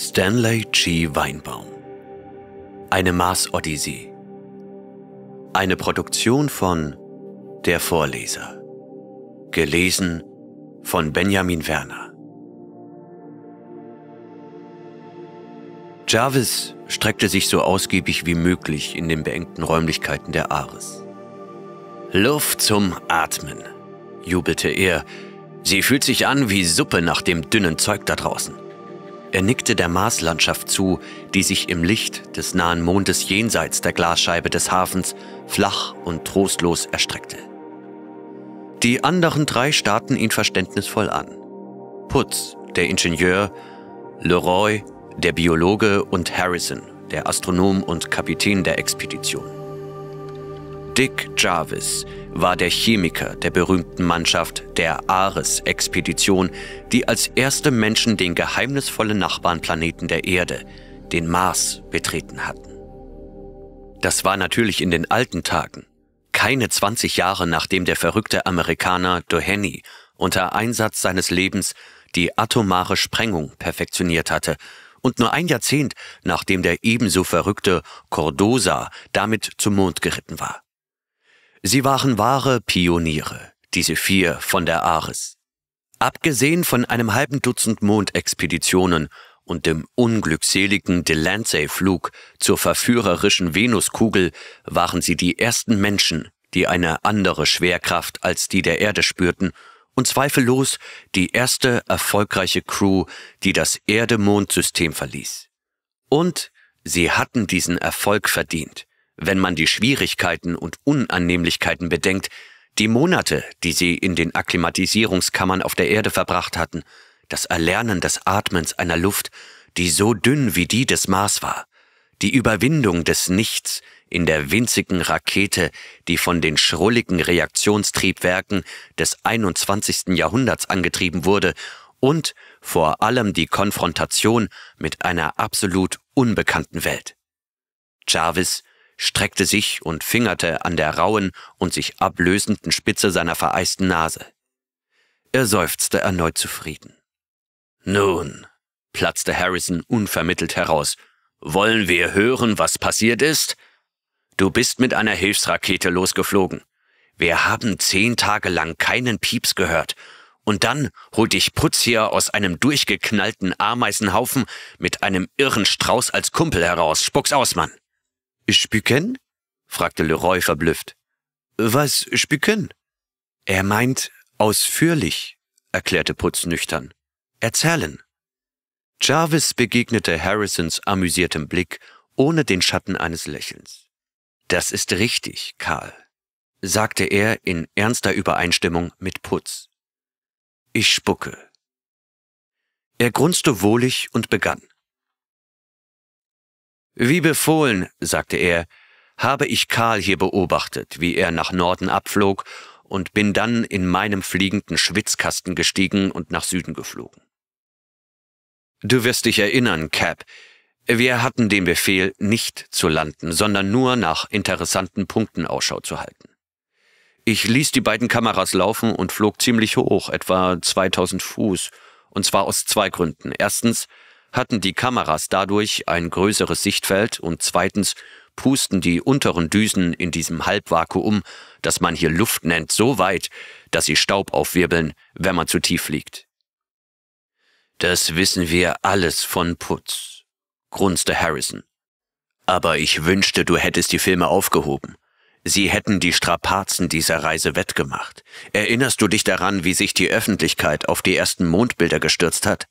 Stanley G. Weinbaum Eine Mars-Odyssee Eine Produktion von Der Vorleser Gelesen von Benjamin Werner Jarvis streckte sich so ausgiebig wie möglich in den beengten Räumlichkeiten der Ares. Luft zum Atmen, jubelte er. Sie fühlt sich an wie Suppe nach dem dünnen Zeug da draußen. Er nickte der Marslandschaft zu, die sich im Licht des nahen Mondes jenseits der Glasscheibe des Hafens flach und trostlos erstreckte. Die anderen drei starrten ihn verständnisvoll an. Putz, der Ingenieur, Leroy, der Biologe und Harrison, der Astronom und Kapitän der Expedition. Dick Jarvis, war der Chemiker der berühmten Mannschaft der Ares-Expedition, die als erste Menschen den geheimnisvollen Nachbarnplaneten der Erde, den Mars, betreten hatten. Das war natürlich in den alten Tagen, keine 20 Jahre nachdem der verrückte Amerikaner Doheny unter Einsatz seines Lebens die atomare Sprengung perfektioniert hatte und nur ein Jahrzehnt nachdem der ebenso verrückte Cordosa damit zum Mond geritten war. Sie waren wahre Pioniere, diese vier von der Ares. Abgesehen von einem halben Dutzend Mondexpeditionen und dem unglückseligen Delancey-Flug zur verführerischen Venuskugel waren sie die ersten Menschen, die eine andere Schwerkraft als die der Erde spürten und zweifellos die erste erfolgreiche Crew, die das Erde-Mond-System verließ. Und sie hatten diesen Erfolg verdient wenn man die Schwierigkeiten und Unannehmlichkeiten bedenkt, die Monate, die sie in den Akklimatisierungskammern auf der Erde verbracht hatten, das Erlernen des Atmens einer Luft, die so dünn wie die des Mars war, die Überwindung des Nichts in der winzigen Rakete, die von den schrulligen Reaktionstriebwerken des 21. Jahrhunderts angetrieben wurde, und vor allem die Konfrontation mit einer absolut unbekannten Welt. Jarvis streckte sich und fingerte an der rauen und sich ablösenden Spitze seiner vereisten Nase. Er seufzte erneut zufrieden. Nun, platzte Harrison unvermittelt heraus, wollen wir hören, was passiert ist? Du bist mit einer Hilfsrakete losgeflogen. Wir haben zehn Tage lang keinen Pieps gehört. Und dann holt dich Putz hier aus einem durchgeknallten Ameisenhaufen mit einem irren Strauß als Kumpel heraus. Spuck's aus, Mann. Spüken? fragte Leroy verblüfft. Was Spüken? Er meint ausführlich, erklärte Putz nüchtern. Erzählen. Jarvis begegnete Harrisons amüsiertem Blick ohne den Schatten eines Lächelns. Das ist richtig, Karl, sagte er in ernster Übereinstimmung mit Putz. Ich spucke. Er grunzte wohlig und begann. Wie befohlen, sagte er, habe ich Karl hier beobachtet, wie er nach Norden abflog, und bin dann in meinem fliegenden Schwitzkasten gestiegen und nach Süden geflogen. Du wirst dich erinnern, Cap, wir hatten den Befehl, nicht zu landen, sondern nur nach interessanten Punkten Ausschau zu halten. Ich ließ die beiden Kameras laufen und flog ziemlich hoch, etwa 2000 Fuß, und zwar aus zwei Gründen. Erstens, hatten die Kameras dadurch ein größeres Sichtfeld und zweitens pusten die unteren Düsen in diesem Halbvakuum, das man hier Luft nennt, so weit, dass sie Staub aufwirbeln, wenn man zu tief liegt. Das wissen wir alles von Putz, grunzte Harrison. Aber ich wünschte, du hättest die Filme aufgehoben. Sie hätten die Strapazen dieser Reise wettgemacht. Erinnerst du dich daran, wie sich die Öffentlichkeit auf die ersten Mondbilder gestürzt hat?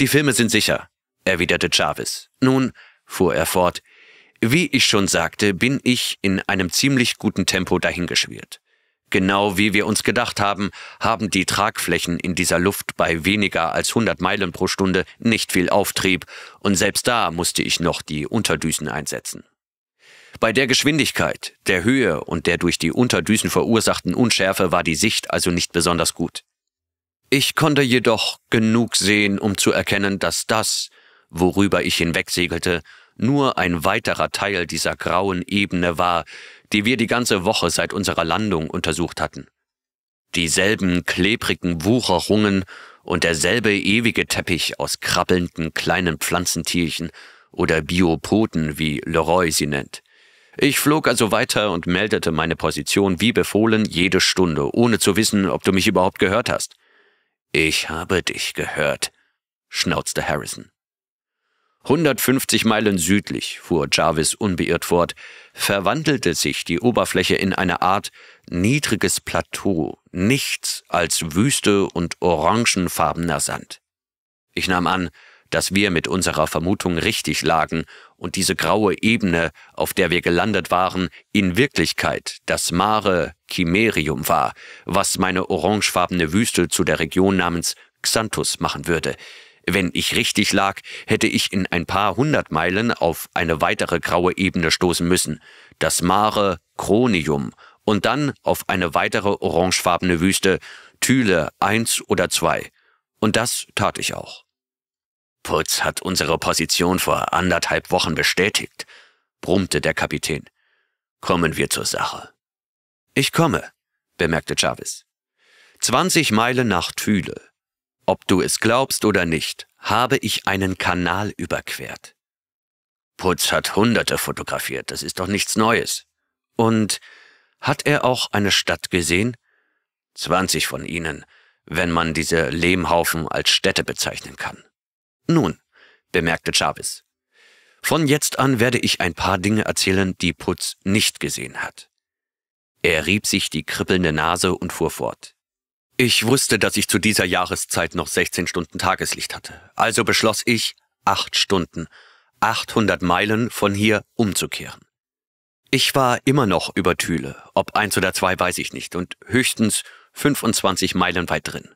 Die Filme sind sicher, erwiderte Jarvis. Nun, fuhr er fort, wie ich schon sagte, bin ich in einem ziemlich guten Tempo dahingeschwirrt. Genau wie wir uns gedacht haben, haben die Tragflächen in dieser Luft bei weniger als 100 Meilen pro Stunde nicht viel Auftrieb und selbst da musste ich noch die Unterdüsen einsetzen. Bei der Geschwindigkeit, der Höhe und der durch die Unterdüsen verursachten Unschärfe war die Sicht also nicht besonders gut. Ich konnte jedoch genug sehen, um zu erkennen, dass das, worüber ich hinwegsegelte, nur ein weiterer Teil dieser grauen Ebene war, die wir die ganze Woche seit unserer Landung untersucht hatten. Dieselben klebrigen Wucherungen und derselbe ewige Teppich aus krabbelnden kleinen Pflanzentierchen oder Biopoten, wie Leroy sie nennt. Ich flog also weiter und meldete meine Position wie befohlen jede Stunde, ohne zu wissen, ob du mich überhaupt gehört hast. Ich habe dich gehört, schnauzte Harrison. 150 Meilen südlich, fuhr Jarvis unbeirrt fort, verwandelte sich die Oberfläche in eine Art niedriges Plateau, nichts als Wüste und orangenfarbener Sand. Ich nahm an, dass wir mit unserer Vermutung richtig lagen und diese graue Ebene, auf der wir gelandet waren, in Wirklichkeit das Mare Chimerium war, was meine orangefarbene Wüste zu der Region namens Xanthus machen würde. Wenn ich richtig lag, hätte ich in ein paar hundert Meilen auf eine weitere graue Ebene stoßen müssen, das Mare Chronium, und dann auf eine weitere orangefarbene Wüste, Thyle 1 oder 2. Und das tat ich auch. Putz hat unsere Position vor anderthalb Wochen bestätigt, brummte der Kapitän. Kommen wir zur Sache. Ich komme, bemerkte Jarvis. 20 Meilen nach Thüle. Ob du es glaubst oder nicht, habe ich einen Kanal überquert. Putz hat Hunderte fotografiert, das ist doch nichts Neues. Und hat er auch eine Stadt gesehen? 20 von ihnen, wenn man diese Lehmhaufen als Städte bezeichnen kann. Nun, bemerkte Chavez, von jetzt an werde ich ein paar Dinge erzählen, die Putz nicht gesehen hat. Er rieb sich die kribbelnde Nase und fuhr fort. Ich wusste, dass ich zu dieser Jahreszeit noch 16 Stunden Tageslicht hatte, also beschloss ich, acht Stunden, 800 Meilen von hier umzukehren. Ich war immer noch über Thüle, ob eins oder zwei weiß ich nicht, und höchstens 25 Meilen weit drin.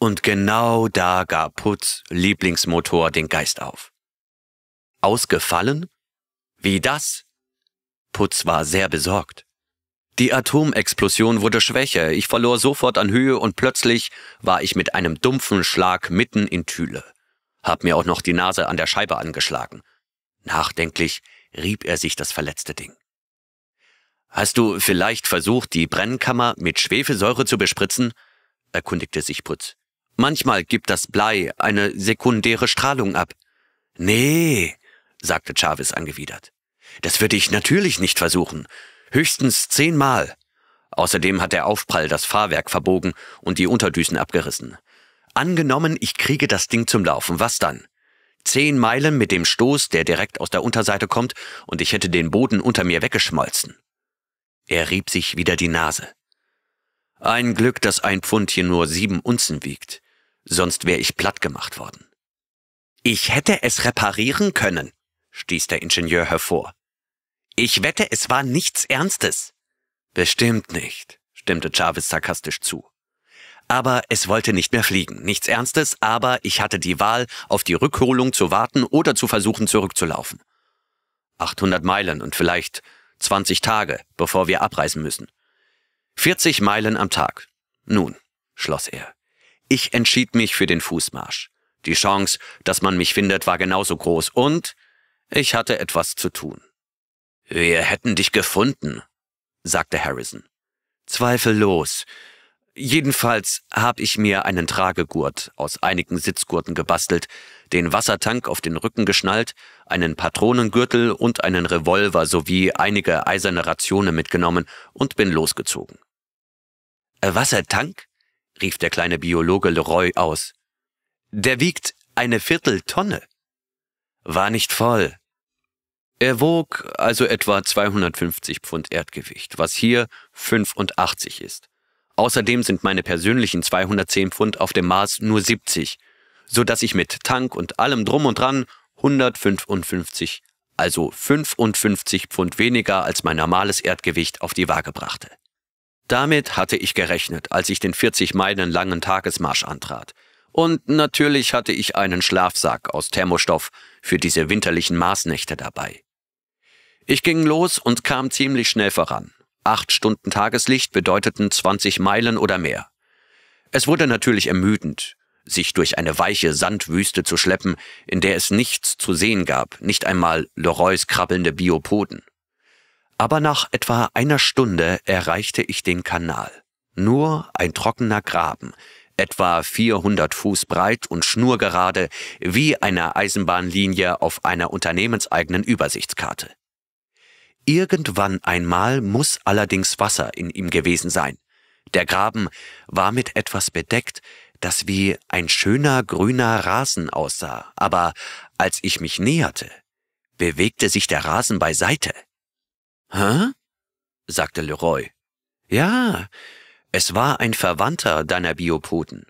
Und genau da gab Putz Lieblingsmotor den Geist auf. Ausgefallen? Wie das? Putz war sehr besorgt. Die Atomexplosion wurde schwächer, ich verlor sofort an Höhe und plötzlich war ich mit einem dumpfen Schlag mitten in Thüle. Hab mir auch noch die Nase an der Scheibe angeschlagen. Nachdenklich rieb er sich das verletzte Ding. Hast du vielleicht versucht, die Brennkammer mit Schwefelsäure zu bespritzen? erkundigte sich Putz. Manchmal gibt das Blei eine sekundäre Strahlung ab. Nee, sagte Chavez angewidert. Das würde ich natürlich nicht versuchen. Höchstens zehnmal. Außerdem hat der Aufprall das Fahrwerk verbogen und die Unterdüsen abgerissen. Angenommen, ich kriege das Ding zum Laufen, was dann? Zehn Meilen mit dem Stoß, der direkt aus der Unterseite kommt, und ich hätte den Boden unter mir weggeschmolzen. Er rieb sich wieder die Nase. Ein Glück, dass ein Pfund hier nur sieben Unzen wiegt sonst wäre ich platt gemacht worden. Ich hätte es reparieren können, stieß der Ingenieur hervor. Ich wette, es war nichts Ernstes. Bestimmt nicht, stimmte Jarvis sarkastisch zu. Aber es wollte nicht mehr fliegen. Nichts Ernstes, aber ich hatte die Wahl, auf die Rückholung zu warten oder zu versuchen zurückzulaufen. 800 Meilen und vielleicht 20 Tage, bevor wir abreisen müssen. 40 Meilen am Tag. Nun, schloss er, ich entschied mich für den Fußmarsch. Die Chance, dass man mich findet, war genauso groß und ich hatte etwas zu tun. Wir hätten dich gefunden, sagte Harrison. Zweifellos. Jedenfalls habe ich mir einen Tragegurt aus einigen Sitzgurten gebastelt, den Wassertank auf den Rücken geschnallt, einen Patronengürtel und einen Revolver sowie einige eiserne Rationen mitgenommen und bin losgezogen. Äh, Wassertank? rief der kleine Biologe Leroy aus. Der wiegt eine Vierteltonne. War nicht voll. Er wog also etwa 250 Pfund Erdgewicht, was hier 85 ist. Außerdem sind meine persönlichen 210 Pfund auf dem Mars nur 70, so dass ich mit Tank und allem drum und dran 155, also 55 Pfund weniger als mein normales Erdgewicht auf die Waage brachte. Damit hatte ich gerechnet, als ich den 40 Meilen langen Tagesmarsch antrat. Und natürlich hatte ich einen Schlafsack aus Thermostoff für diese winterlichen Maßnächte dabei. Ich ging los und kam ziemlich schnell voran. Acht Stunden Tageslicht bedeuteten 20 Meilen oder mehr. Es wurde natürlich ermüdend, sich durch eine weiche Sandwüste zu schleppen, in der es nichts zu sehen gab, nicht einmal Leroys krabbelnde Biopoden. Aber nach etwa einer Stunde erreichte ich den Kanal. Nur ein trockener Graben, etwa 400 Fuß breit und schnurgerade, wie eine Eisenbahnlinie auf einer unternehmenseigenen Übersichtskarte. Irgendwann einmal muss allerdings Wasser in ihm gewesen sein. Der Graben war mit etwas bedeckt, das wie ein schöner grüner Rasen aussah, aber als ich mich näherte, bewegte sich der Rasen beiseite. Hä? sagte Leroy. Ja, es war ein Verwandter deiner Biopoten.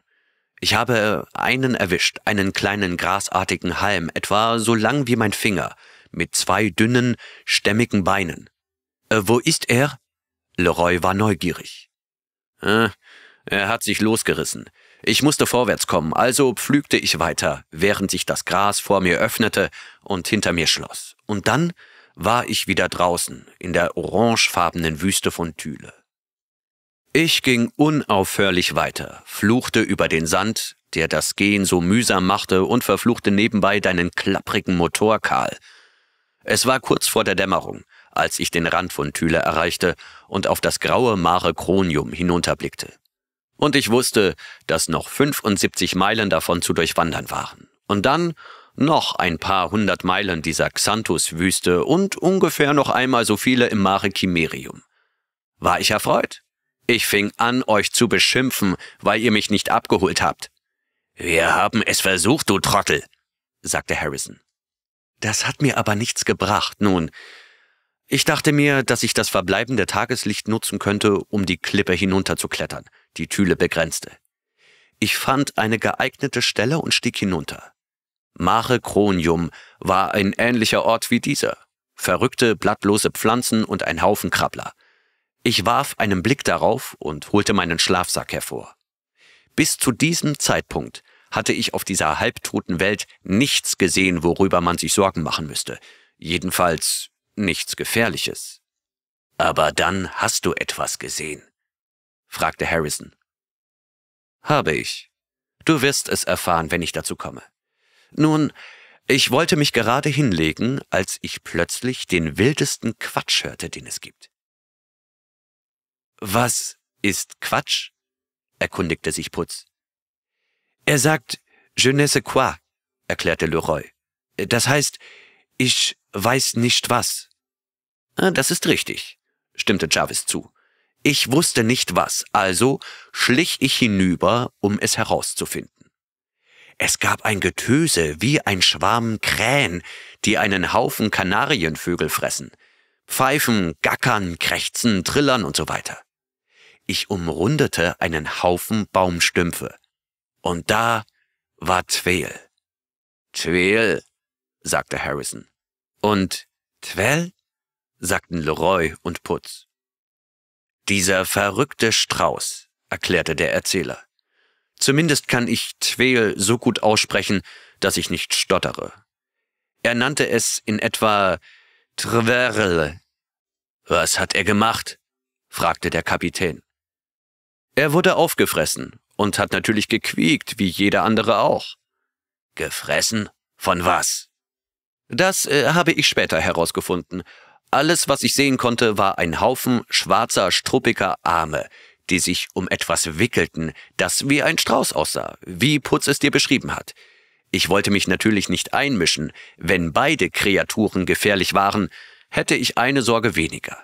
Ich habe einen erwischt, einen kleinen grasartigen Halm, etwa so lang wie mein Finger, mit zwei dünnen, stämmigen Beinen. Äh, wo ist er? Leroy war neugierig. Äh, er hat sich losgerissen. Ich musste vorwärts kommen, also pflügte ich weiter, während sich das Gras vor mir öffnete und hinter mir schloss. Und dann war ich wieder draußen in der orangefarbenen Wüste von Thüle. Ich ging unaufhörlich weiter, fluchte über den Sand, der das Gehen so mühsam machte, und verfluchte nebenbei deinen klapprigen Motor, Karl. Es war kurz vor der Dämmerung, als ich den Rand von Thüle erreichte und auf das graue Mare Kronium hinunterblickte. Und ich wusste, dass noch 75 Meilen davon zu durchwandern waren. Und dann noch ein paar hundert Meilen dieser Xanthus-Wüste und ungefähr noch einmal so viele im Mare Chimerium. War ich erfreut? Ich fing an, euch zu beschimpfen, weil ihr mich nicht abgeholt habt. Wir haben es versucht, du Trottel, sagte Harrison. Das hat mir aber nichts gebracht, nun. Ich dachte mir, dass ich das verbleibende Tageslicht nutzen könnte, um die Klippe hinunterzuklettern, die Tüle begrenzte. Ich fand eine geeignete Stelle und stieg hinunter. Mare Cronium war ein ähnlicher Ort wie dieser. Verrückte, blattlose Pflanzen und ein Haufen Krabbler. Ich warf einen Blick darauf und holte meinen Schlafsack hervor. Bis zu diesem Zeitpunkt hatte ich auf dieser halbtoten Welt nichts gesehen, worüber man sich Sorgen machen müsste. Jedenfalls nichts Gefährliches. Aber dann hast du etwas gesehen, fragte Harrison. Habe ich. Du wirst es erfahren, wenn ich dazu komme. Nun, ich wollte mich gerade hinlegen, als ich plötzlich den wildesten Quatsch hörte, den es gibt. Was ist Quatsch? erkundigte sich Putz. Er sagt, je ne sais quoi, erklärte Leroy. Das heißt, ich weiß nicht was. Ah, das ist richtig, stimmte Jarvis zu. Ich wusste nicht was, also schlich ich hinüber, um es herauszufinden. Es gab ein Getöse wie ein Schwarm Krähen, die einen Haufen Kanarienvögel fressen. Pfeifen, gackern, krächzen, trillern und so weiter. Ich umrundete einen Haufen Baumstümpfe. Und da war Tweel. Tweel, sagte Harrison. Und Twell? sagten Leroy und Putz. Dieser verrückte Strauß, erklärte der Erzähler. Zumindest kann ich Tweel so gut aussprechen, dass ich nicht stottere. Er nannte es in etwa Treverle. Was hat er gemacht? fragte der Kapitän. Er wurde aufgefressen und hat natürlich gequiekt, wie jeder andere auch. Gefressen? Von was? Das äh, habe ich später herausgefunden. Alles, was ich sehen konnte, war ein Haufen schwarzer, struppiger Arme, die sich um etwas wickelten, das wie ein Strauß aussah, wie Putz es dir beschrieben hat. Ich wollte mich natürlich nicht einmischen, wenn beide Kreaturen gefährlich waren, hätte ich eine Sorge weniger.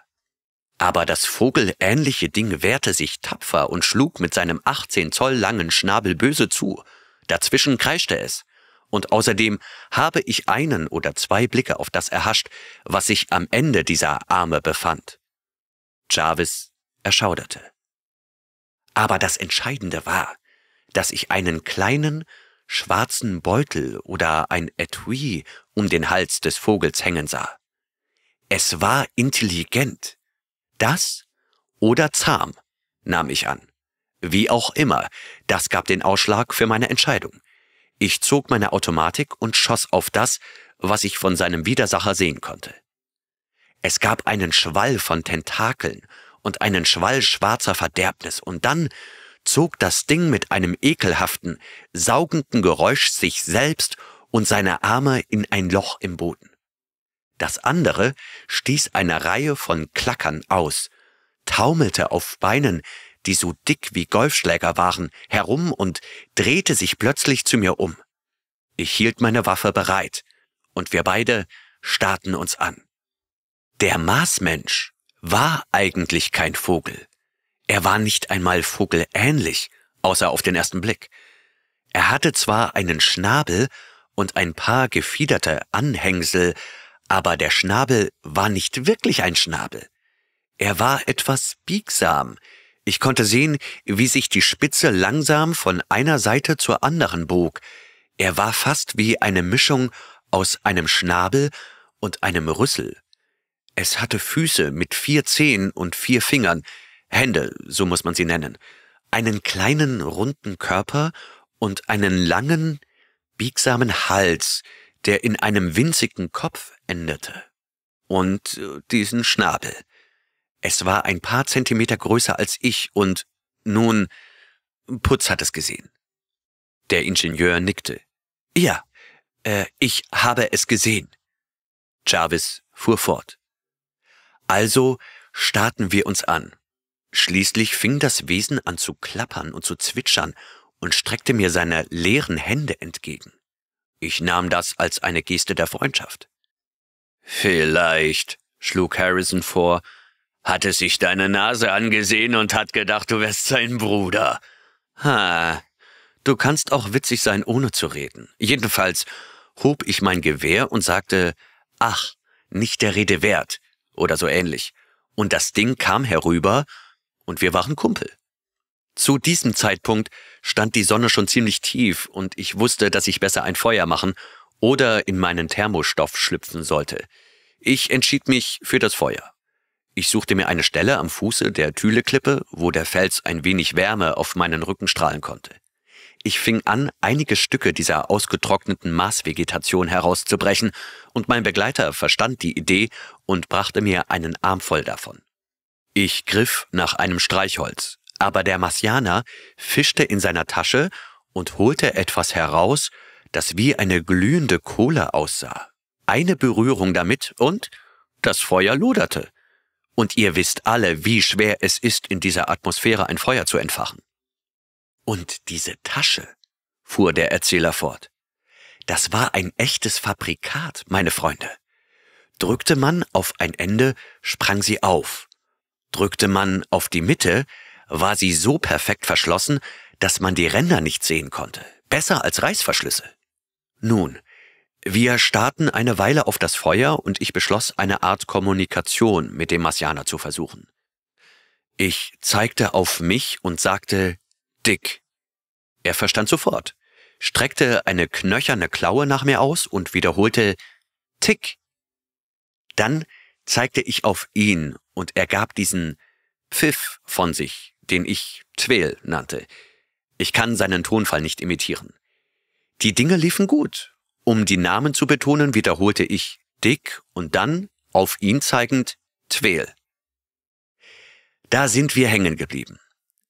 Aber das vogelähnliche Ding wehrte sich tapfer und schlug mit seinem 18 Zoll langen Schnabel böse zu. Dazwischen kreischte es. Und außerdem habe ich einen oder zwei Blicke auf das erhascht, was sich am Ende dieser Arme befand. Jarvis erschauderte. Aber das Entscheidende war, dass ich einen kleinen, schwarzen Beutel oder ein Etui um den Hals des Vogels hängen sah. Es war intelligent. Das oder zahm, nahm ich an. Wie auch immer, das gab den Ausschlag für meine Entscheidung. Ich zog meine Automatik und schoss auf das, was ich von seinem Widersacher sehen konnte. Es gab einen Schwall von Tentakeln und einen Schwall schwarzer Verderbnis, und dann zog das Ding mit einem ekelhaften, saugenden Geräusch sich selbst und seine Arme in ein Loch im Boden. Das andere stieß eine Reihe von Klackern aus, taumelte auf Beinen, die so dick wie Golfschläger waren, herum und drehte sich plötzlich zu mir um. Ich hielt meine Waffe bereit, und wir beide starrten uns an. Der Marsmensch war eigentlich kein Vogel. Er war nicht einmal vogelähnlich, außer auf den ersten Blick. Er hatte zwar einen Schnabel und ein paar gefiederte Anhängsel, aber der Schnabel war nicht wirklich ein Schnabel. Er war etwas biegsam. Ich konnte sehen, wie sich die Spitze langsam von einer Seite zur anderen bog. Er war fast wie eine Mischung aus einem Schnabel und einem Rüssel. Es hatte Füße mit vier Zehen und vier Fingern, Hände, so muss man sie nennen, einen kleinen runden Körper und einen langen, biegsamen Hals, der in einem winzigen Kopf endete. Und äh, diesen Schnabel. Es war ein paar Zentimeter größer als ich und nun, Putz hat es gesehen. Der Ingenieur nickte. Ja, äh, ich habe es gesehen. Jarvis fuhr fort. Also starten wir uns an. Schließlich fing das Wesen an zu klappern und zu zwitschern und streckte mir seine leeren Hände entgegen. Ich nahm das als eine Geste der Freundschaft. Vielleicht, schlug Harrison vor, hat es sich deine Nase angesehen und hat gedacht, du wärst sein Bruder. Ha, du kannst auch witzig sein, ohne zu reden. Jedenfalls hob ich mein Gewehr und sagte, ach, nicht der Rede wert oder so ähnlich. Und das Ding kam herüber und wir waren Kumpel. Zu diesem Zeitpunkt stand die Sonne schon ziemlich tief und ich wusste, dass ich besser ein Feuer machen oder in meinen Thermostoff schlüpfen sollte. Ich entschied mich für das Feuer. Ich suchte mir eine Stelle am Fuße der Thüleklippe, wo der Fels ein wenig Wärme auf meinen Rücken strahlen konnte. Ich fing an, einige Stücke dieser ausgetrockneten Maßvegetation herauszubrechen, und mein Begleiter verstand die Idee und brachte mir einen Arm voll davon. Ich griff nach einem Streichholz, aber der Marsianer fischte in seiner Tasche und holte etwas heraus, das wie eine glühende Kohle aussah. Eine Berührung damit und das Feuer loderte. Und ihr wisst alle, wie schwer es ist, in dieser Atmosphäre ein Feuer zu entfachen. Und diese Tasche, fuhr der Erzähler fort, das war ein echtes Fabrikat, meine Freunde. Drückte man auf ein Ende, sprang sie auf. Drückte man auf die Mitte, war sie so perfekt verschlossen, dass man die Ränder nicht sehen konnte, besser als Reißverschlüsse. Nun, wir starrten eine Weile auf das Feuer und ich beschloss, eine Art Kommunikation mit dem Marsianer zu versuchen. Ich zeigte auf mich und sagte, dick. Er verstand sofort, streckte eine knöcherne Klaue nach mir aus und wiederholte Tick. Dann zeigte ich auf ihn und er gab diesen Pfiff von sich, den ich Twel nannte. Ich kann seinen Tonfall nicht imitieren. Die Dinge liefen gut. Um die Namen zu betonen, wiederholte ich Dick und dann, auf ihn zeigend, Twel. Da sind wir hängen geblieben.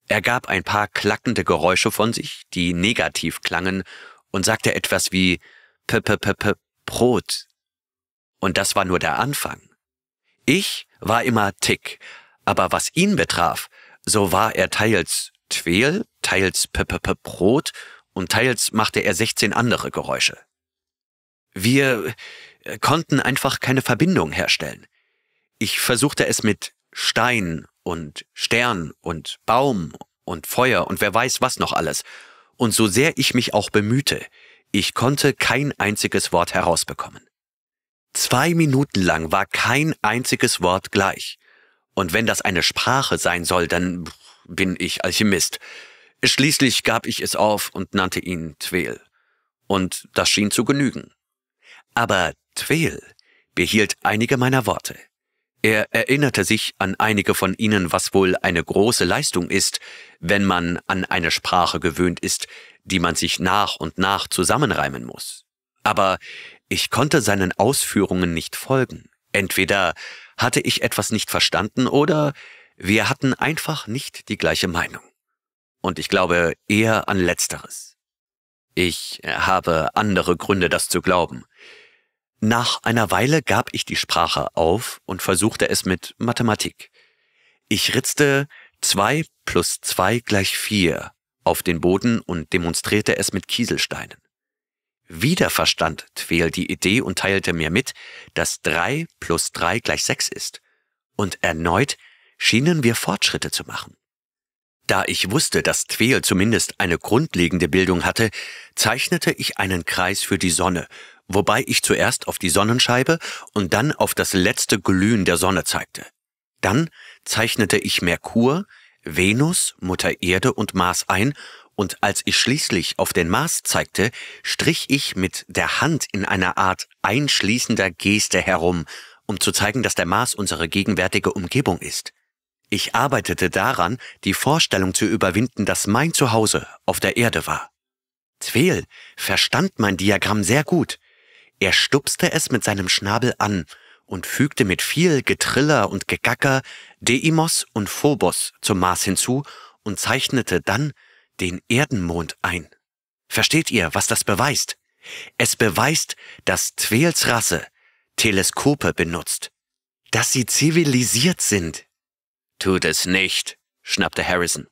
Er gab ein paar klackende Geräusche von sich, die negativ klangen, und sagte etwas wie p p p p Brot. Und das war nur der Anfang. Ich war immer Tick, aber was ihn betraf, so war er teils Twel, teils p p p Brot und teils machte er 16 andere Geräusche. Wir äh, konnten einfach keine Verbindung herstellen. Ich versuchte es mit Stein und Stern und Baum und Feuer und wer weiß was noch alles. Und so sehr ich mich auch bemühte, ich konnte kein einziges Wort herausbekommen. Zwei Minuten lang war kein einziges Wort gleich. Und wenn das eine Sprache sein soll, dann bin ich Alchemist. Schließlich gab ich es auf und nannte ihn Tweel. Und das schien zu genügen. Aber Tweel behielt einige meiner Worte. Er erinnerte sich an einige von ihnen, was wohl eine große Leistung ist, wenn man an eine Sprache gewöhnt ist, die man sich nach und nach zusammenreimen muss. Aber ich konnte seinen Ausführungen nicht folgen. Entweder hatte ich etwas nicht verstanden oder wir hatten einfach nicht die gleiche Meinung. Und ich glaube eher an letzteres. Ich habe andere Gründe, das zu glauben. Nach einer Weile gab ich die Sprache auf und versuchte es mit Mathematik. Ich ritzte 2 plus 2 gleich 4 auf den Boden und demonstrierte es mit Kieselsteinen. Wieder verstand Tvel die Idee und teilte mir mit, dass 3 plus 3 gleich 6 ist. Und erneut schienen wir Fortschritte zu machen. Da ich wusste, dass Tweel zumindest eine grundlegende Bildung hatte, zeichnete ich einen Kreis für die Sonne wobei ich zuerst auf die Sonnenscheibe und dann auf das letzte Glühen der Sonne zeigte. Dann zeichnete ich Merkur, Venus, Mutter Erde und Mars ein, und als ich schließlich auf den Mars zeigte, strich ich mit der Hand in einer Art einschließender Geste herum, um zu zeigen, dass der Mars unsere gegenwärtige Umgebung ist. Ich arbeitete daran, die Vorstellung zu überwinden, dass mein Zuhause auf der Erde war. Twel verstand mein Diagramm sehr gut. Er stupste es mit seinem Schnabel an und fügte mit viel Getriller und Gegacker Deimos und Phobos zum Mars hinzu und zeichnete dann den Erdenmond ein. Versteht ihr, was das beweist? Es beweist, dass Twels Rasse Teleskope benutzt, dass sie zivilisiert sind. Tut es nicht, schnappte Harrison.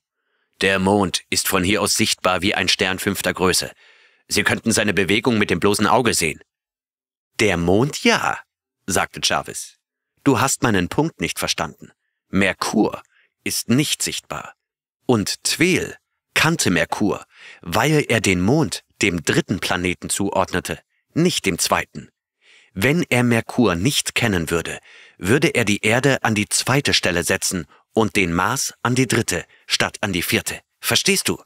Der Mond ist von hier aus sichtbar wie ein Stern fünfter Größe. Sie könnten seine Bewegung mit dem bloßen Auge sehen. Der Mond ja, sagte Jarvis. Du hast meinen Punkt nicht verstanden. Merkur ist nicht sichtbar. Und Tweel kannte Merkur, weil er den Mond dem dritten Planeten zuordnete, nicht dem zweiten. Wenn er Merkur nicht kennen würde, würde er die Erde an die zweite Stelle setzen und den Mars an die dritte statt an die vierte. Verstehst du?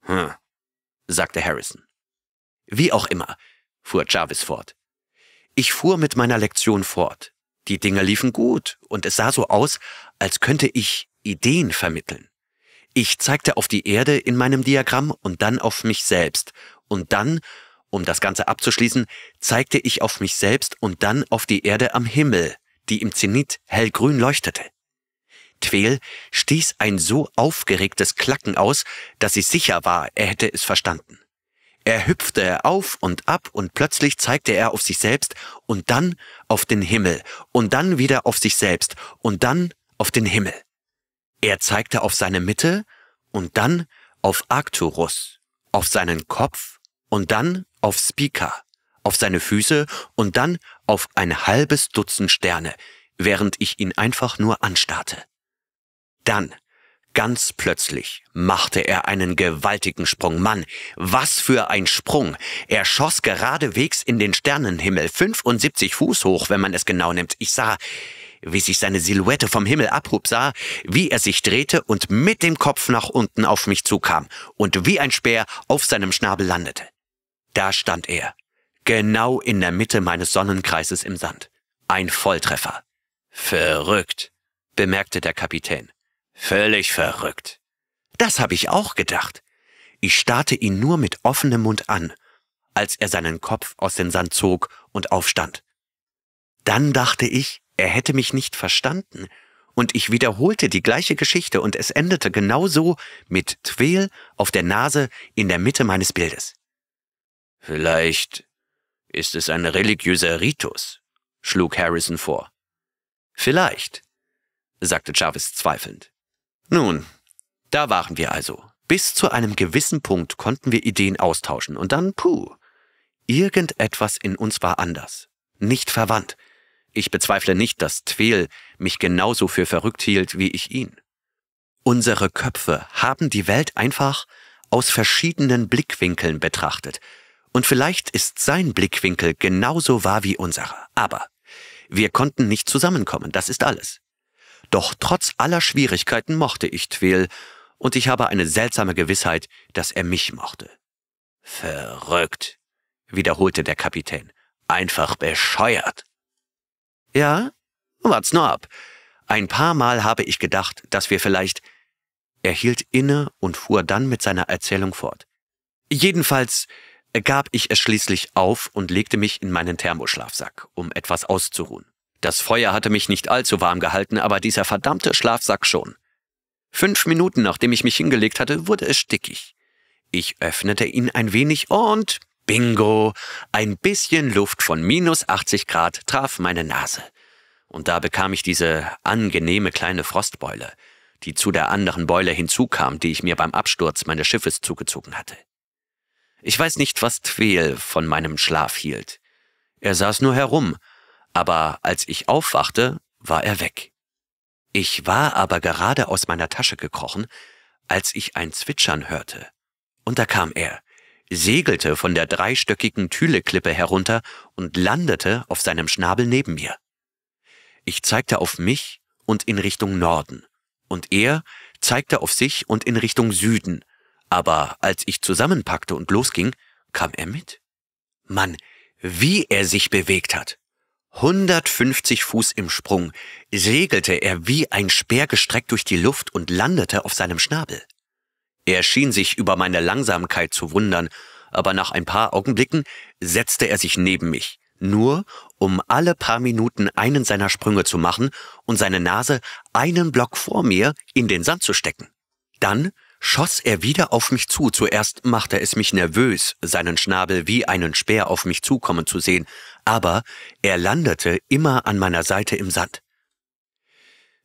Hm, sagte Harrison. Wie auch immer, fuhr Jarvis fort. Ich fuhr mit meiner Lektion fort. Die Dinge liefen gut und es sah so aus, als könnte ich Ideen vermitteln. Ich zeigte auf die Erde in meinem Diagramm und dann auf mich selbst und dann, um das Ganze abzuschließen, zeigte ich auf mich selbst und dann auf die Erde am Himmel, die im Zenit hellgrün leuchtete. Twel stieß ein so aufgeregtes Klacken aus, dass ich sicher war, er hätte es verstanden. Er hüpfte auf und ab und plötzlich zeigte er auf sich selbst und dann auf den Himmel und dann wieder auf sich selbst und dann auf den Himmel. Er zeigte auf seine Mitte und dann auf Arcturus, auf seinen Kopf und dann auf Speaker, auf seine Füße und dann auf ein halbes Dutzend Sterne, während ich ihn einfach nur anstarrte. Dann Ganz plötzlich machte er einen gewaltigen Sprung. Mann, was für ein Sprung! Er schoss geradewegs in den Sternenhimmel, 75 Fuß hoch, wenn man es genau nimmt. Ich sah, wie sich seine Silhouette vom Himmel abhob, sah, wie er sich drehte und mit dem Kopf nach unten auf mich zukam und wie ein Speer auf seinem Schnabel landete. Da stand er, genau in der Mitte meines Sonnenkreises im Sand. Ein Volltreffer. Verrückt, bemerkte der Kapitän. Völlig verrückt. Das habe ich auch gedacht. Ich starrte ihn nur mit offenem Mund an, als er seinen Kopf aus dem Sand zog und aufstand. Dann dachte ich, er hätte mich nicht verstanden, und ich wiederholte die gleiche Geschichte und es endete genau so mit Twel auf der Nase in der Mitte meines Bildes. Vielleicht ist es ein religiöser Ritus, schlug Harrison vor. Vielleicht, sagte Jarvis zweifelnd. Nun, da waren wir also. Bis zu einem gewissen Punkt konnten wir Ideen austauschen und dann, puh, irgendetwas in uns war anders, nicht verwandt. Ich bezweifle nicht, dass Twel mich genauso für verrückt hielt wie ich ihn. Unsere Köpfe haben die Welt einfach aus verschiedenen Blickwinkeln betrachtet. Und vielleicht ist sein Blickwinkel genauso wahr wie unserer. Aber wir konnten nicht zusammenkommen, das ist alles. Doch trotz aller Schwierigkeiten mochte ich Twel, und ich habe eine seltsame Gewissheit, dass er mich mochte. Verrückt, wiederholte der Kapitän. Einfach bescheuert. Ja? Wart's nur ab. Ein paar Mal habe ich gedacht, dass wir vielleicht. Er hielt inne und fuhr dann mit seiner Erzählung fort. Jedenfalls gab ich es schließlich auf und legte mich in meinen Thermoschlafsack, um etwas auszuruhen. Das Feuer hatte mich nicht allzu warm gehalten, aber dieser verdammte Schlafsack schon. Fünf Minuten nachdem ich mich hingelegt hatte, wurde es stickig. Ich öffnete ihn ein wenig und bingo, ein bisschen Luft von minus 80 Grad traf meine Nase. Und da bekam ich diese angenehme kleine Frostbeule, die zu der anderen Beule hinzukam, die ich mir beim Absturz meines Schiffes zugezogen hatte. Ich weiß nicht, was Tweel von meinem Schlaf hielt. Er saß nur herum, aber als ich aufwachte, war er weg. Ich war aber gerade aus meiner Tasche gekrochen, als ich ein Zwitschern hörte. Und da kam er, segelte von der dreistöckigen Thüleklippe herunter und landete auf seinem Schnabel neben mir. Ich zeigte auf mich und in Richtung Norden, und er zeigte auf sich und in Richtung Süden, aber als ich zusammenpackte und losging, kam er mit. Mann, wie er sich bewegt hat. 150 Fuß im Sprung segelte er wie ein Speer gestreckt durch die Luft und landete auf seinem Schnabel. Er schien sich über meine Langsamkeit zu wundern, aber nach ein paar Augenblicken setzte er sich neben mich, nur um alle paar Minuten einen seiner Sprünge zu machen und seine Nase einen Block vor mir in den Sand zu stecken. Dann schoss er wieder auf mich zu. Zuerst machte es mich nervös, seinen Schnabel wie einen Speer auf mich zukommen zu sehen, aber er landete immer an meiner Seite im Sand.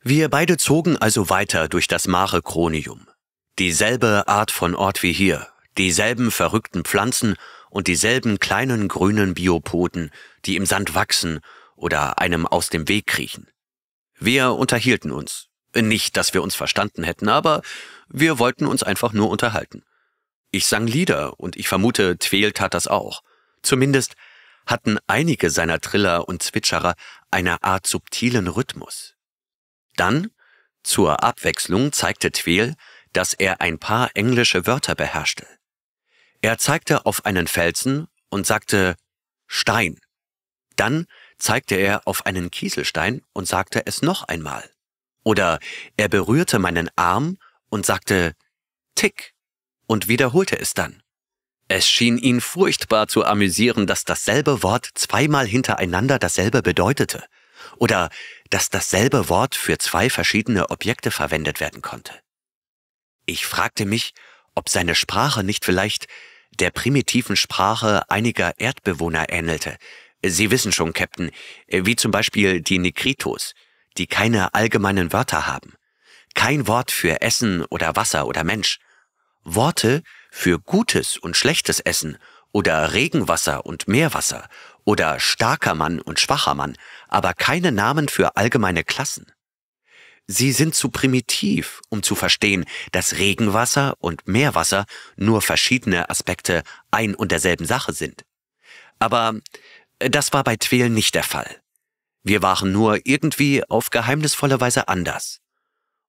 Wir beide zogen also weiter durch das Mare Chronium. Dieselbe Art von Ort wie hier, dieselben verrückten Pflanzen und dieselben kleinen grünen Biopoden, die im Sand wachsen oder einem aus dem Weg kriechen. Wir unterhielten uns. Nicht, dass wir uns verstanden hätten, aber wir wollten uns einfach nur unterhalten. Ich sang Lieder und ich vermute, Tweel tat das auch. Zumindest hatten einige seiner Triller und Zwitscherer eine Art subtilen Rhythmus. Dann, zur Abwechslung, zeigte Tweel, dass er ein paar englische Wörter beherrschte. Er zeigte auf einen Felsen und sagte Stein. Dann zeigte er auf einen Kieselstein und sagte es noch einmal. Oder er berührte meinen Arm und sagte Tick und wiederholte es dann. Es schien ihn furchtbar zu amüsieren, dass dasselbe Wort zweimal hintereinander dasselbe bedeutete oder dass dasselbe Wort für zwei verschiedene Objekte verwendet werden konnte. Ich fragte mich, ob seine Sprache nicht vielleicht der primitiven Sprache einiger Erdbewohner ähnelte. Sie wissen schon, Captain, wie zum Beispiel die Nekritos, die keine allgemeinen Wörter haben. Kein Wort für Essen oder Wasser oder Mensch. Worte für gutes und schlechtes Essen oder Regenwasser und Meerwasser oder starker Mann und schwacher Mann, aber keine Namen für allgemeine Klassen. Sie sind zu primitiv, um zu verstehen, dass Regenwasser und Meerwasser nur verschiedene Aspekte ein und derselben Sache sind. Aber äh, das war bei Twelen nicht der Fall. Wir waren nur irgendwie auf geheimnisvolle Weise anders.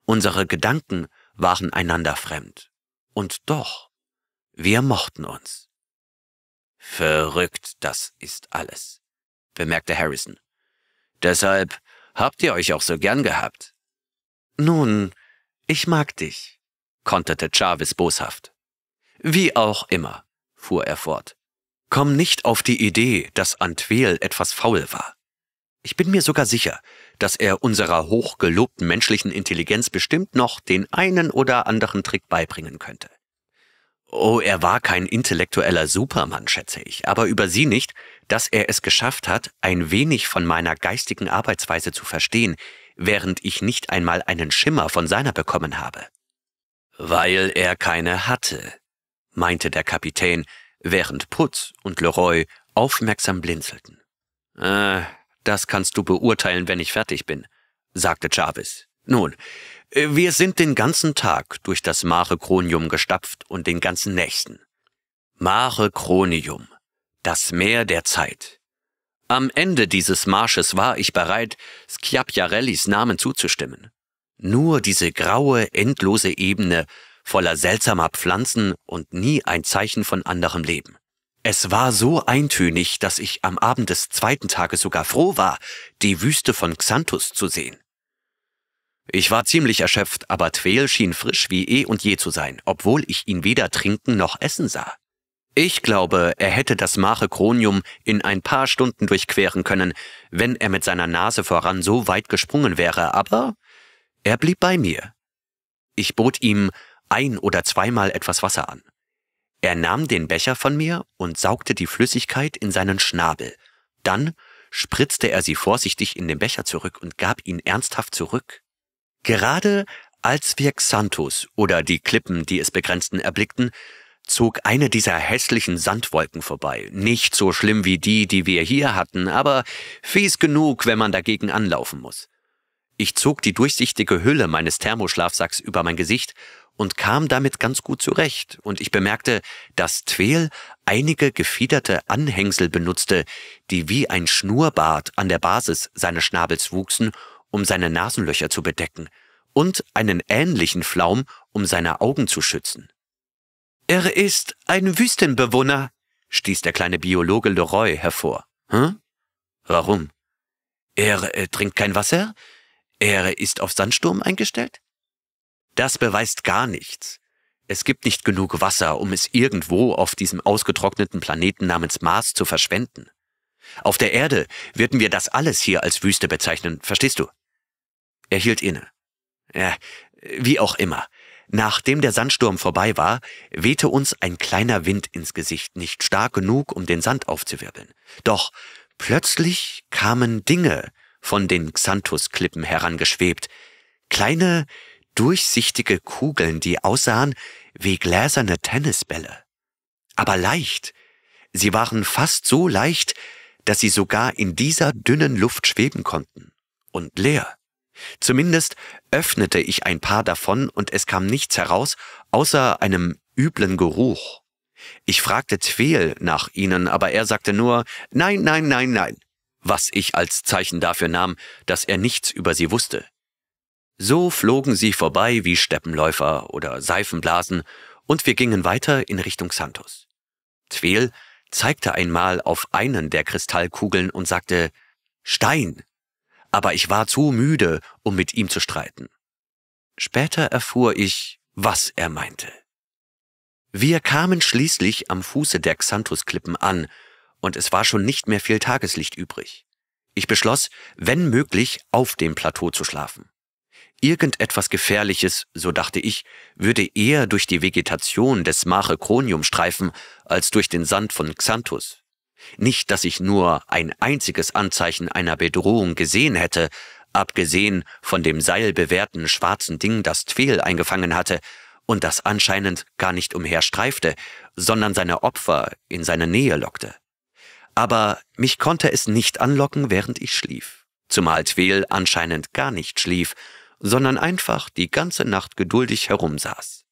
Unsere Gedanken waren einander fremd. Und doch. Wir mochten uns. Verrückt, das ist alles, bemerkte Harrison. Deshalb habt ihr euch auch so gern gehabt. Nun, ich mag dich, konterte Jarvis boshaft. Wie auch immer, fuhr er fort. Komm nicht auf die Idee, dass Antwel etwas faul war. Ich bin mir sogar sicher, dass er unserer hochgelobten menschlichen Intelligenz bestimmt noch den einen oder anderen Trick beibringen könnte. Oh, er war kein intellektueller Supermann, schätze ich, aber über sie nicht, dass er es geschafft hat, ein wenig von meiner geistigen Arbeitsweise zu verstehen, während ich nicht einmal einen Schimmer von seiner bekommen habe. Weil er keine hatte, meinte der Kapitän, während Putz und Leroy aufmerksam blinzelten. Äh, das kannst du beurteilen, wenn ich fertig bin, sagte Jarvis. Nun, äh, wir sind den ganzen Tag durch das Mare Cronium gestapft und den ganzen nächsten. Mare Cronium, das Meer der Zeit. Am Ende dieses Marsches war ich bereit, Schiapiarellis Namen zuzustimmen. Nur diese graue, endlose Ebene voller seltsamer Pflanzen und nie ein Zeichen von anderem Leben. Es war so eintönig, dass ich am Abend des zweiten Tages sogar froh war, die Wüste von Xanthus zu sehen. Ich war ziemlich erschöpft, aber Tweel schien frisch wie eh und je zu sein, obwohl ich ihn weder trinken noch essen sah. Ich glaube, er hätte das Machechronium in ein paar Stunden durchqueren können, wenn er mit seiner Nase voran so weit gesprungen wäre, aber er blieb bei mir. Ich bot ihm ein oder zweimal etwas Wasser an. Er nahm den Becher von mir und saugte die Flüssigkeit in seinen Schnabel. Dann spritzte er sie vorsichtig in den Becher zurück und gab ihn ernsthaft zurück. Gerade als wir Xanthus oder die Klippen, die es begrenzten, erblickten, zog eine dieser hässlichen Sandwolken vorbei. Nicht so schlimm wie die, die wir hier hatten, aber fies genug, wenn man dagegen anlaufen muss. Ich zog die durchsichtige Hülle meines Thermoschlafsacks über mein Gesicht und kam damit ganz gut zurecht, und ich bemerkte, dass Tweel einige gefiederte Anhängsel benutzte, die wie ein Schnurrbart an der Basis seines Schnabels wuchsen um seine Nasenlöcher zu bedecken, und einen ähnlichen Flaum, um seine Augen zu schützen. Er ist ein Wüstenbewohner, stieß der kleine Biologe Leroy hervor. Hm? Warum? Er äh, trinkt kein Wasser? Er ist auf Sandsturm eingestellt? Das beweist gar nichts. Es gibt nicht genug Wasser, um es irgendwo auf diesem ausgetrockneten Planeten namens Mars zu verschwenden. Auf der Erde würden wir das alles hier als Wüste bezeichnen, verstehst du? Er hielt inne. Ja, wie auch immer. Nachdem der Sandsturm vorbei war, wehte uns ein kleiner Wind ins Gesicht, nicht stark genug, um den Sand aufzuwirbeln. Doch plötzlich kamen Dinge von den Xanthusklippen herangeschwebt. Kleine, durchsichtige Kugeln, die aussahen wie gläserne Tennisbälle. Aber leicht. Sie waren fast so leicht, dass sie sogar in dieser dünnen Luft schweben konnten. Und leer. Zumindest öffnete ich ein paar davon und es kam nichts heraus, außer einem üblen Geruch. Ich fragte Tweel nach ihnen, aber er sagte nur Nein, nein, nein, nein, was ich als Zeichen dafür nahm, dass er nichts über sie wusste. So flogen sie vorbei wie Steppenläufer oder Seifenblasen, und wir gingen weiter in Richtung Santos. Tweel zeigte einmal auf einen der Kristallkugeln und sagte Stein aber ich war zu müde, um mit ihm zu streiten. Später erfuhr ich, was er meinte. Wir kamen schließlich am Fuße der Xanthusklippen an, und es war schon nicht mehr viel Tageslicht übrig. Ich beschloss, wenn möglich, auf dem Plateau zu schlafen. Irgendetwas Gefährliches, so dachte ich, würde eher durch die Vegetation des Machechronium streifen, als durch den Sand von Xanthus. Nicht, dass ich nur ein einziges Anzeichen einer Bedrohung gesehen hätte, abgesehen von dem seilbewehrten schwarzen Ding, das Tweel eingefangen hatte und das anscheinend gar nicht umherstreifte, sondern seine Opfer in seine Nähe lockte. Aber mich konnte es nicht anlocken, während ich schlief, zumal Tweel anscheinend gar nicht schlief, sondern einfach die ganze Nacht geduldig herumsaß.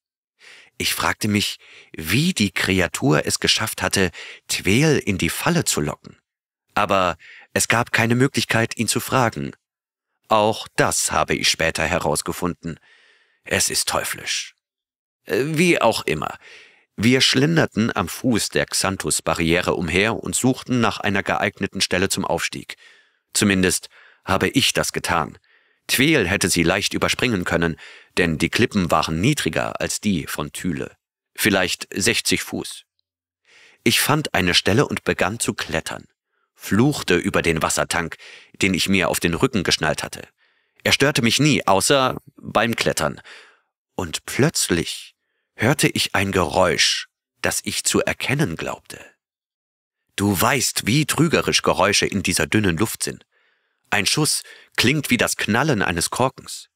Ich fragte mich, wie die Kreatur es geschafft hatte, Tweel in die Falle zu locken. Aber es gab keine Möglichkeit, ihn zu fragen. Auch das habe ich später herausgefunden. Es ist teuflisch. Äh, wie auch immer. Wir schlenderten am Fuß der Xanthus-Barriere umher und suchten nach einer geeigneten Stelle zum Aufstieg. Zumindest habe ich das getan. Tweel hätte sie leicht überspringen können, denn die Klippen waren niedriger als die von Thüle, vielleicht 60 Fuß. Ich fand eine Stelle und begann zu klettern, fluchte über den Wassertank, den ich mir auf den Rücken geschnallt hatte. Er störte mich nie, außer beim Klettern. Und plötzlich hörte ich ein Geräusch, das ich zu erkennen glaubte. Du weißt, wie trügerisch Geräusche in dieser dünnen Luft sind. Ein Schuss klingt wie das Knallen eines Korkens.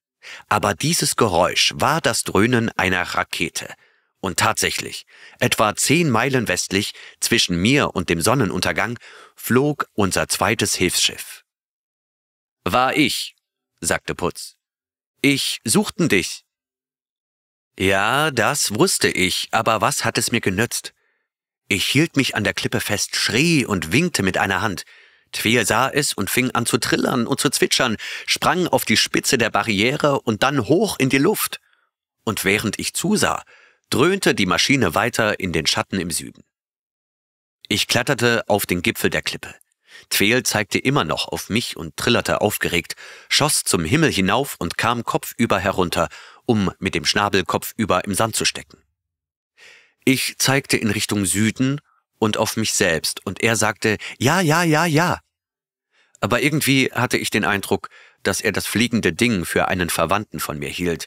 Aber dieses Geräusch war das Dröhnen einer Rakete. Und tatsächlich, etwa zehn Meilen westlich, zwischen mir und dem Sonnenuntergang, flog unser zweites Hilfsschiff. War ich, sagte Putz. Ich suchten dich. Ja, das wusste ich, aber was hat es mir genützt? Ich hielt mich an der Klippe fest, schrie und winkte mit einer Hand. Twer sah es und fing an zu trillern und zu zwitschern, sprang auf die Spitze der Barriere und dann hoch in die Luft. Und während ich zusah, dröhnte die Maschine weiter in den Schatten im Süden. Ich kletterte auf den Gipfel der Klippe. Tweel zeigte immer noch auf mich und trillerte aufgeregt, schoss zum Himmel hinauf und kam kopfüber herunter, um mit dem Schnabel kopfüber im Sand zu stecken. Ich zeigte in Richtung Süden und auf mich selbst. Und er sagte, ja, ja, ja, ja. Aber irgendwie hatte ich den Eindruck, dass er das fliegende Ding für einen Verwandten von mir hielt,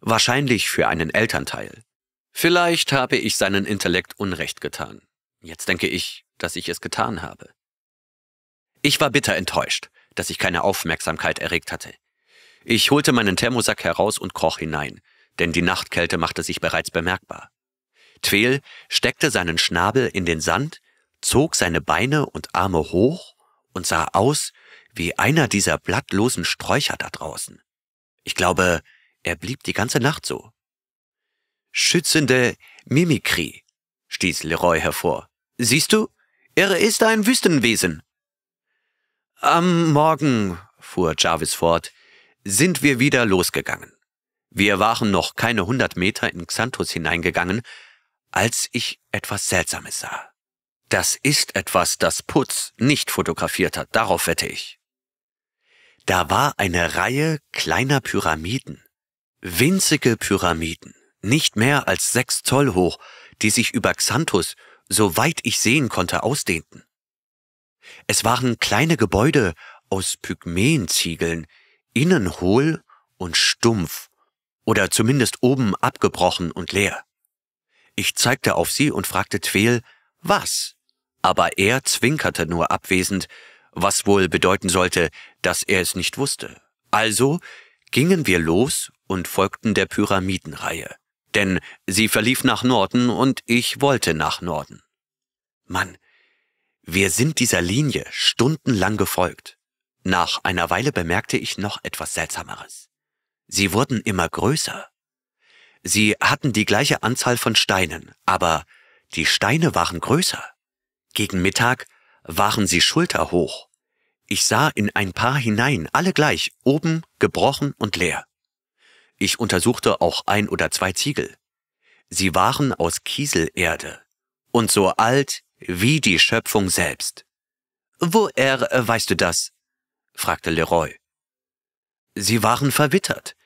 wahrscheinlich für einen Elternteil. Vielleicht habe ich seinen Intellekt Unrecht getan. Jetzt denke ich, dass ich es getan habe. Ich war bitter enttäuscht, dass ich keine Aufmerksamkeit erregt hatte. Ich holte meinen Thermosack heraus und kroch hinein, denn die Nachtkälte machte sich bereits bemerkbar. Tweel steckte seinen Schnabel in den Sand, zog seine Beine und Arme hoch und sah aus wie einer dieser blattlosen Sträucher da draußen. Ich glaube, er blieb die ganze Nacht so. Schützende Mimikrie, stieß Leroy hervor. Siehst du, er ist ein Wüstenwesen. Am Morgen, fuhr Jarvis fort, sind wir wieder losgegangen. Wir waren noch keine hundert Meter in Xanthus hineingegangen, als ich etwas Seltsames sah. Das ist etwas, das Putz nicht fotografiert hat, darauf wette ich. Da war eine Reihe kleiner Pyramiden. Winzige Pyramiden, nicht mehr als sechs Zoll hoch, die sich über Xanthus, soweit ich sehen konnte, ausdehnten. Es waren kleine Gebäude aus Pygmäenziegeln, innen hohl und stumpf oder zumindest oben abgebrochen und leer. Ich zeigte auf sie und fragte Tweel, was? Aber er zwinkerte nur abwesend, was wohl bedeuten sollte, dass er es nicht wusste. Also gingen wir los und folgten der Pyramidenreihe. Denn sie verlief nach Norden und ich wollte nach Norden. Mann, wir sind dieser Linie stundenlang gefolgt. Nach einer Weile bemerkte ich noch etwas Seltsameres. Sie wurden immer größer. Sie hatten die gleiche Anzahl von Steinen, aber die Steine waren größer. Gegen Mittag waren sie schulterhoch. Ich sah in ein paar hinein, alle gleich, oben, gebrochen und leer. Ich untersuchte auch ein oder zwei Ziegel. Sie waren aus Kieselerde und so alt wie die Schöpfung selbst. Woher äh, weißt du das? fragte Leroy. Sie waren verwittert,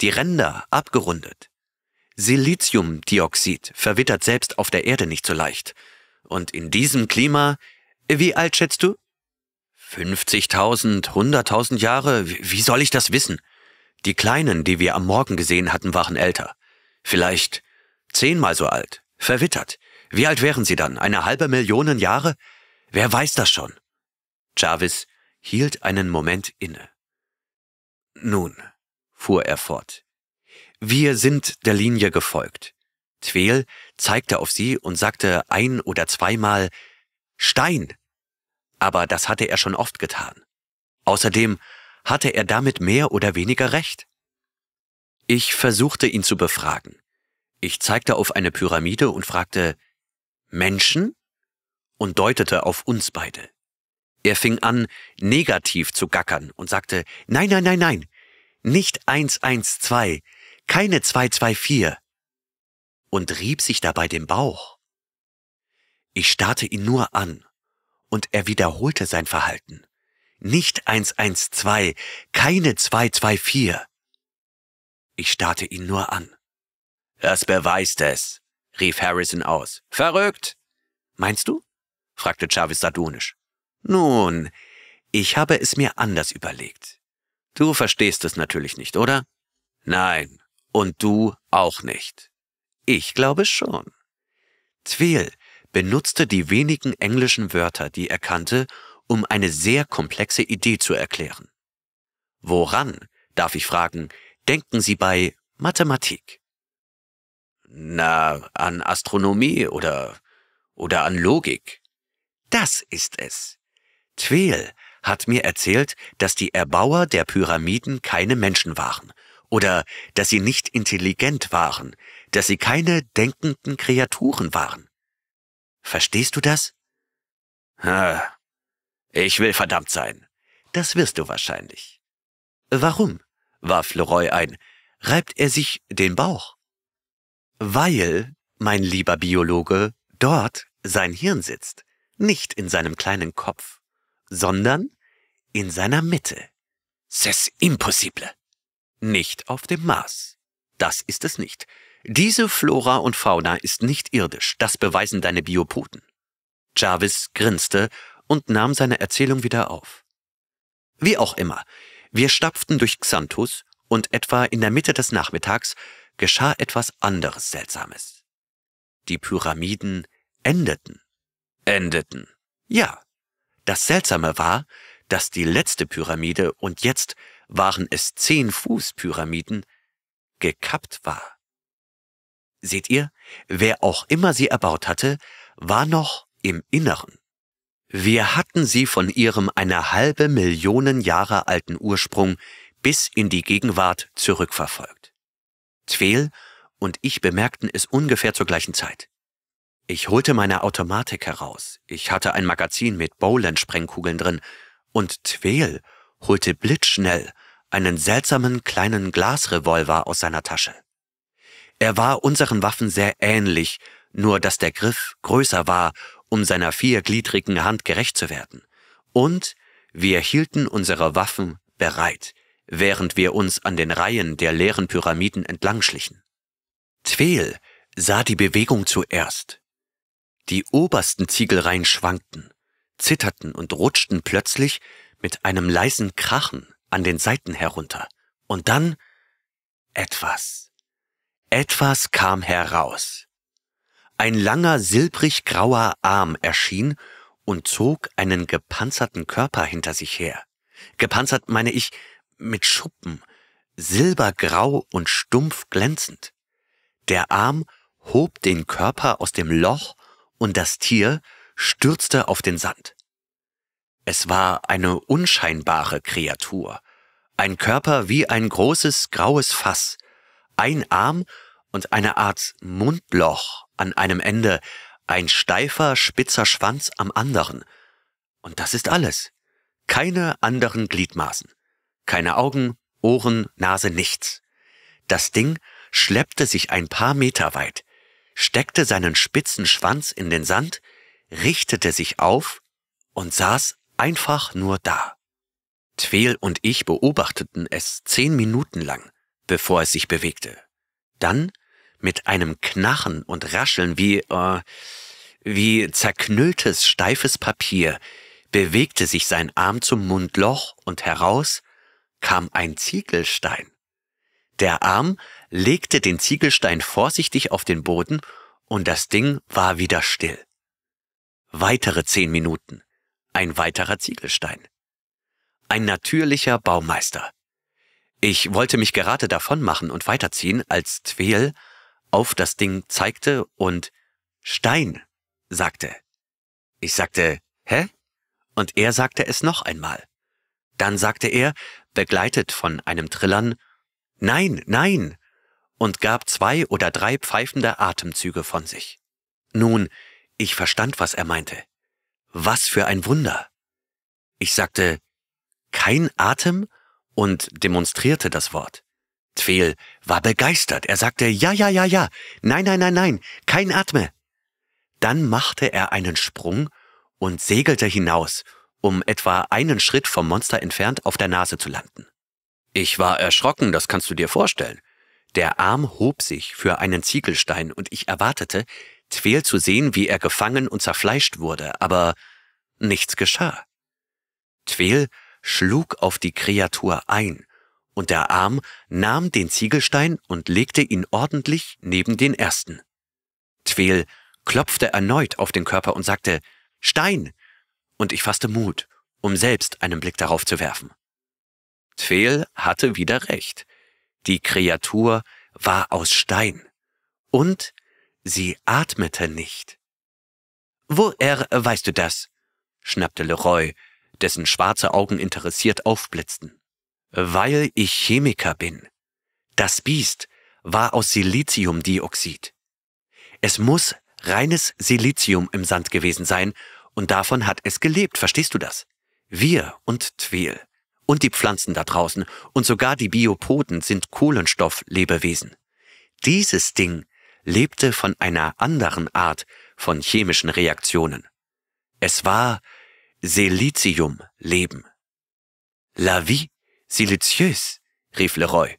die Ränder abgerundet. Siliziumdioxid verwittert selbst auf der Erde nicht so leicht. Und in diesem Klima, wie alt schätzt du? 50.000, 100.000 Jahre, wie soll ich das wissen? Die Kleinen, die wir am Morgen gesehen hatten, waren älter. Vielleicht zehnmal so alt, verwittert. Wie alt wären sie dann? Eine halbe Million Jahre? Wer weiß das schon? Jarvis hielt einen Moment inne. Nun, fuhr er fort, wir sind der Linie gefolgt. Tweel zeigte auf sie und sagte ein oder zweimal Stein. Aber das hatte er schon oft getan. Außerdem hatte er damit mehr oder weniger recht. Ich versuchte ihn zu befragen. Ich zeigte auf eine Pyramide und fragte Menschen und deutete auf uns beide. Er fing an, negativ zu gackern und sagte Nein, nein, nein, nein, nicht 112, keine 224 und rieb sich dabei den Bauch. Ich starrte ihn nur an und er wiederholte sein Verhalten. Nicht 112, keine 224. Ich starrte ihn nur an. Das beweist es, rief Harrison aus. Verrückt! Meinst du? fragte Jarvis sardonisch. Nun, ich habe es mir anders überlegt. Du verstehst es natürlich nicht, oder? Nein, und du auch nicht. Ich glaube schon. Tweel benutzte die wenigen englischen Wörter, die er kannte, um eine sehr komplexe Idee zu erklären. Woran, darf ich fragen, denken Sie bei Mathematik? Na, an Astronomie oder oder an Logik. Das ist es. Tweel hat mir erzählt, dass die Erbauer der Pyramiden keine Menschen waren, oder dass sie nicht intelligent waren, dass sie keine denkenden Kreaturen waren. Verstehst du das? ich will verdammt sein. Das wirst du wahrscheinlich. Warum? warf Leroy ein, reibt er sich den Bauch. Weil, mein lieber Biologe, dort sein Hirn sitzt, nicht in seinem kleinen Kopf, sondern in seiner Mitte. C'est impossible nicht auf dem Mars. Das ist es nicht. Diese Flora und Fauna ist nicht irdisch, das beweisen deine Biopoten. Jarvis grinste und nahm seine Erzählung wieder auf. Wie auch immer, wir stapften durch Xanthus und etwa in der Mitte des Nachmittags geschah etwas anderes Seltsames. Die Pyramiden endeten. Endeten. Ja. Das Seltsame war, dass die letzte Pyramide und jetzt waren es zehn Fuß Pyramiden, gekappt war. Seht ihr, wer auch immer sie erbaut hatte, war noch im Inneren. Wir hatten sie von ihrem eine halbe Millionen Jahre alten Ursprung bis in die Gegenwart zurückverfolgt. Tweel und ich bemerkten es ungefähr zur gleichen Zeit. Ich holte meine Automatik heraus. Ich hatte ein Magazin mit Bowland-Sprengkugeln drin. Und Tweel holte blitzschnell einen seltsamen kleinen Glasrevolver aus seiner Tasche. Er war unseren Waffen sehr ähnlich, nur dass der Griff größer war, um seiner viergliedrigen Hand gerecht zu werden. Und wir hielten unsere Waffen bereit, während wir uns an den Reihen der leeren Pyramiden entlangschlichen. Tweel sah die Bewegung zuerst. Die obersten Ziegelreihen schwankten, zitterten und rutschten plötzlich mit einem leisen Krachen an den Seiten herunter. Und dann etwas. Etwas kam heraus. Ein langer silbrig-grauer Arm erschien und zog einen gepanzerten Körper hinter sich her. Gepanzert meine ich mit Schuppen, silbergrau und stumpf glänzend. Der Arm hob den Körper aus dem Loch und das Tier stürzte auf den Sand. Es war eine unscheinbare Kreatur, ein Körper wie ein großes graues Fass, ein Arm und eine Art Mundloch an einem Ende, ein steifer, spitzer Schwanz am anderen. Und das ist alles. Keine anderen Gliedmaßen. Keine Augen, Ohren, Nase, nichts. Das Ding schleppte sich ein paar Meter weit, steckte seinen spitzen Schwanz in den Sand, richtete sich auf und saß einfach nur da. Tweel und ich beobachteten es zehn Minuten lang, bevor es sich bewegte. Dann, mit einem Knarren und Rascheln wie, äh, wie zerknülltes, steifes Papier, bewegte sich sein Arm zum Mundloch und heraus kam ein Ziegelstein. Der Arm legte den Ziegelstein vorsichtig auf den Boden und das Ding war wieder still. Weitere zehn Minuten. Ein weiterer Ziegelstein. Ein natürlicher Baumeister. Ich wollte mich gerade davon machen und weiterziehen, als Tweel auf das Ding zeigte und Stein sagte. Ich sagte, hä? Und er sagte es noch einmal. Dann sagte er, begleitet von einem Trillern, nein, nein, und gab zwei oder drei pfeifende Atemzüge von sich. Nun, ich verstand, was er meinte was für ein Wunder. Ich sagte, kein Atem und demonstrierte das Wort. Tweel war begeistert. Er sagte, ja, ja, ja, ja, nein, nein, nein, nein, kein Atme. Dann machte er einen Sprung und segelte hinaus, um etwa einen Schritt vom Monster entfernt auf der Nase zu landen. Ich war erschrocken, das kannst du dir vorstellen. Der Arm hob sich für einen Ziegelstein und ich erwartete, Quäl zu sehen, wie er gefangen und zerfleischt wurde, aber nichts geschah. Quäl schlug auf die Kreatur ein, und der Arm nahm den Ziegelstein und legte ihn ordentlich neben den ersten. Quäl klopfte erneut auf den Körper und sagte Stein, und ich fasste Mut, um selbst einen Blick darauf zu werfen. Tfel hatte wieder recht. Die Kreatur war aus Stein. Und Sie atmete nicht. Woher weißt du das? schnappte Leroy, dessen schwarze Augen interessiert aufblitzten. Weil ich Chemiker bin. Das Biest war aus Siliziumdioxid. Es muss reines Silizium im Sand gewesen sein, und davon hat es gelebt, verstehst du das? Wir und Twel und die Pflanzen da draußen und sogar die Biopoden sind Kohlenstofflebewesen. Dieses Ding lebte von einer anderen Art von chemischen Reaktionen. Es war Silizium-Leben. La vie silicieuse, rief Leroy.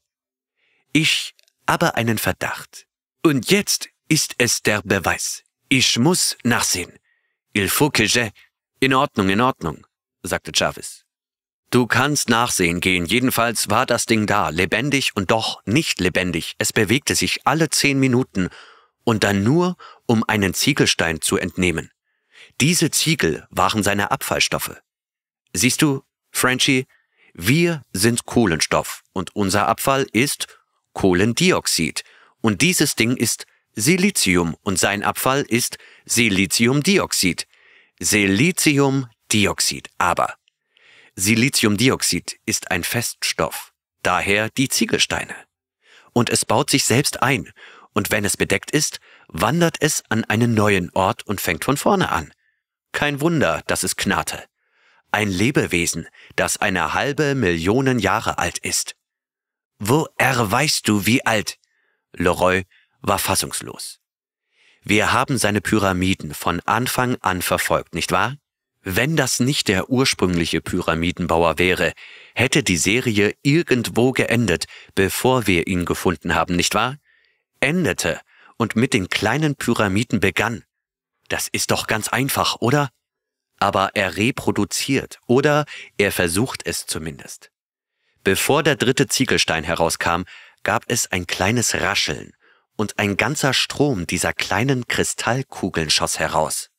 Ich habe einen Verdacht. Und jetzt ist es der Beweis. Ich muss nachsehen. Il faut que je. In Ordnung, in Ordnung, sagte Jarvis. Du kannst nachsehen gehen. Jedenfalls war das Ding da, lebendig und doch nicht lebendig. Es bewegte sich alle zehn Minuten und dann nur, um einen Ziegelstein zu entnehmen. Diese Ziegel waren seine Abfallstoffe. Siehst du, Frenchie, wir sind Kohlenstoff und unser Abfall ist Kohlendioxid. Und dieses Ding ist Silizium und sein Abfall ist Siliziumdioxid. Siliziumdioxid. Aber Siliziumdioxid ist ein Feststoff, daher die Ziegelsteine. Und es baut sich selbst ein, und wenn es bedeckt ist, wandert es an einen neuen Ort und fängt von vorne an. Kein Wunder, dass es knarrte. Ein Lebewesen, das eine halbe Million Jahre alt ist. Woher weißt du, wie alt? Leroy war fassungslos. Wir haben seine Pyramiden von Anfang an verfolgt, nicht wahr? Wenn das nicht der ursprüngliche Pyramidenbauer wäre, hätte die Serie irgendwo geendet, bevor wir ihn gefunden haben, nicht wahr? Endete und mit den kleinen Pyramiden begann. Das ist doch ganz einfach, oder? Aber er reproduziert, oder er versucht es zumindest. Bevor der dritte Ziegelstein herauskam, gab es ein kleines Rascheln, und ein ganzer Strom dieser kleinen Kristallkugeln schoss heraus.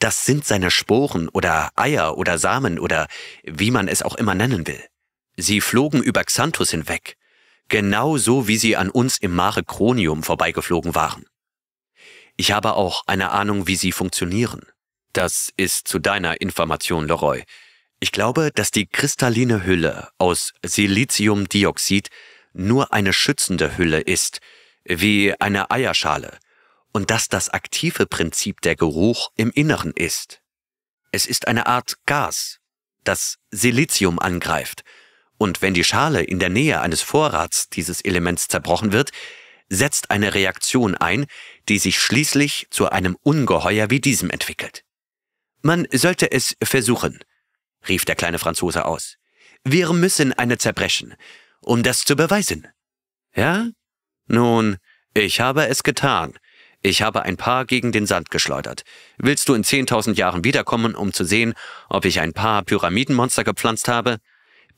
Das sind seine Sporen oder Eier oder Samen oder wie man es auch immer nennen will. Sie flogen über Xanthus hinweg, genau so wie sie an uns im Mare Cronium vorbeigeflogen waren. Ich habe auch eine Ahnung, wie sie funktionieren. Das ist zu deiner Information, Leroy. Ich glaube, dass die kristalline Hülle aus Siliziumdioxid nur eine schützende Hülle ist, wie eine Eierschale, und dass das aktive Prinzip der Geruch im Inneren ist. Es ist eine Art Gas, das Silizium angreift, und wenn die Schale in der Nähe eines Vorrats dieses Elements zerbrochen wird, setzt eine Reaktion ein, die sich schließlich zu einem Ungeheuer wie diesem entwickelt. Man sollte es versuchen, rief der kleine Franzose aus. Wir müssen eine zerbrechen, um das zu beweisen. Ja? Nun, ich habe es getan, ich habe ein Paar gegen den Sand geschleudert. Willst du in 10.000 Jahren wiederkommen, um zu sehen, ob ich ein paar Pyramidenmonster gepflanzt habe?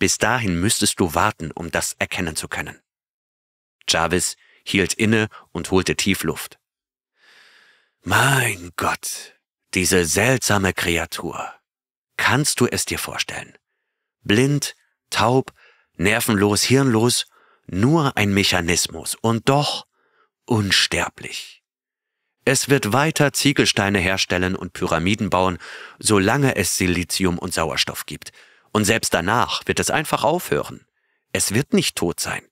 Bis dahin müsstest du warten, um das erkennen zu können. Jarvis hielt inne und holte tief Luft. Mein Gott, diese seltsame Kreatur. Kannst du es dir vorstellen? Blind, taub, nervenlos, hirnlos, nur ein Mechanismus und doch unsterblich. Es wird weiter Ziegelsteine herstellen und Pyramiden bauen, solange es Silizium und Sauerstoff gibt. Und selbst danach wird es einfach aufhören. Es wird nicht tot sein.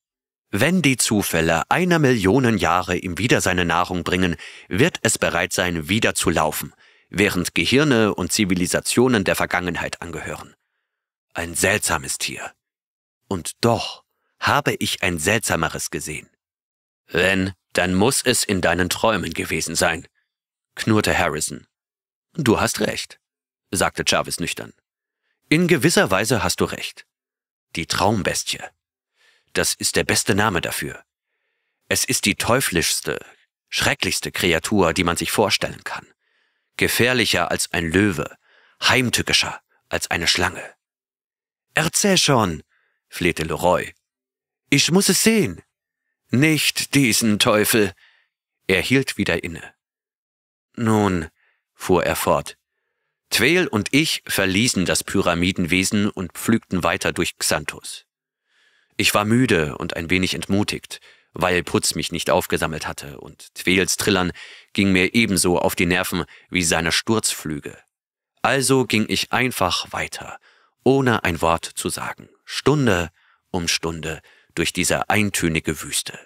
Wenn die Zufälle einer Million Jahre ihm wieder seine Nahrung bringen, wird es bereit sein, wieder zu laufen, während Gehirne und Zivilisationen der Vergangenheit angehören. Ein seltsames Tier. Und doch habe ich ein seltsameres gesehen. Wenn dann muss es in deinen Träumen gewesen sein, knurrte Harrison. Du hast recht, sagte Jarvis nüchtern. In gewisser Weise hast du recht. Die Traumbestie. Das ist der beste Name dafür. Es ist die teuflischste, schrecklichste Kreatur, die man sich vorstellen kann. Gefährlicher als ein Löwe, heimtückischer als eine Schlange. Erzähl schon, flehte Leroy. Ich muss es sehen. Nicht diesen Teufel. Er hielt wieder inne. Nun, fuhr er fort, Twel und ich verließen das Pyramidenwesen und pflügten weiter durch Xanthus. Ich war müde und ein wenig entmutigt, weil Putz mich nicht aufgesammelt hatte, und Twels Trillern ging mir ebenso auf die Nerven wie seine Sturzflüge. Also ging ich einfach weiter, ohne ein Wort zu sagen, Stunde um Stunde, durch diese eintönige Wüste.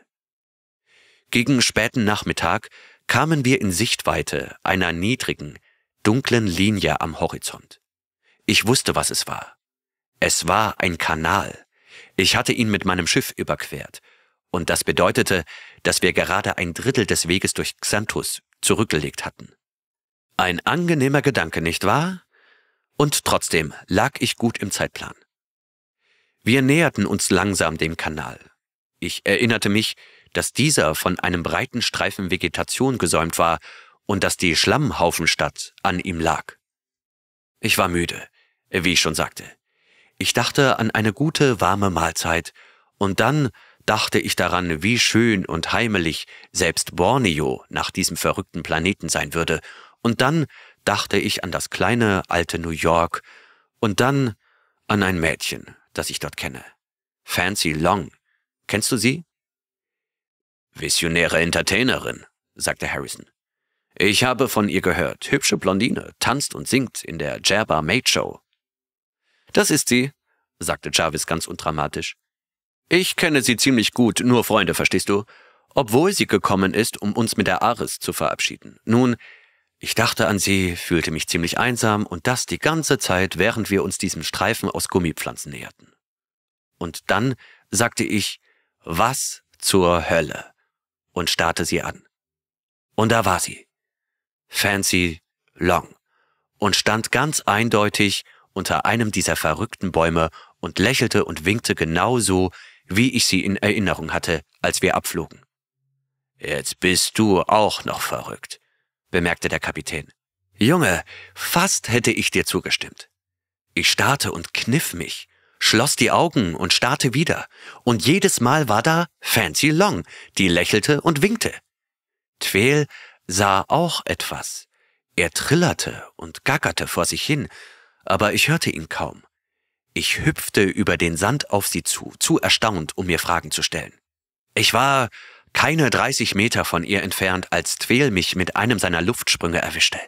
Gegen späten Nachmittag kamen wir in Sichtweite einer niedrigen, dunklen Linie am Horizont. Ich wusste, was es war. Es war ein Kanal. Ich hatte ihn mit meinem Schiff überquert. Und das bedeutete, dass wir gerade ein Drittel des Weges durch Xanthus zurückgelegt hatten. Ein angenehmer Gedanke, nicht wahr? Und trotzdem lag ich gut im Zeitplan. Wir näherten uns langsam dem Kanal. Ich erinnerte mich, dass dieser von einem breiten Streifen Vegetation gesäumt war und dass die Schlammhaufenstadt an ihm lag. Ich war müde, wie ich schon sagte. Ich dachte an eine gute, warme Mahlzeit, und dann dachte ich daran, wie schön und heimelig selbst Borneo nach diesem verrückten Planeten sein würde, und dann dachte ich an das kleine, alte New York, und dann an ein Mädchen, das ich dort kenne. Fancy Long. Kennst du sie? Visionäre Entertainerin, sagte Harrison. Ich habe von ihr gehört. Hübsche Blondine, tanzt und singt in der Jerba Maid Show. Das ist sie, sagte Jarvis ganz undramatisch. Ich kenne sie ziemlich gut, nur Freunde, verstehst du? Obwohl sie gekommen ist, um uns mit der Ares zu verabschieden. Nun, ich dachte an sie, fühlte mich ziemlich einsam und das die ganze Zeit, während wir uns diesem Streifen aus Gummipflanzen näherten. Und dann sagte ich, was zur Hölle? und starrte sie an. Und da war sie. Fancy Long. Und stand ganz eindeutig unter einem dieser verrückten Bäume und lächelte und winkte genau so, wie ich sie in Erinnerung hatte, als wir abflogen. Jetzt bist du auch noch verrückt, bemerkte der Kapitän. Junge, fast hätte ich dir zugestimmt. Ich starrte und kniff mich, schloss die Augen und starrte wieder, und jedes Mal war da Fancy Long, die lächelte und winkte. Twel sah auch etwas. Er trillerte und gackerte vor sich hin, aber ich hörte ihn kaum. Ich hüpfte über den Sand auf sie zu, zu erstaunt, um mir Fragen zu stellen. Ich war keine 30 Meter von ihr entfernt, als Twel mich mit einem seiner Luftsprünge erwischte.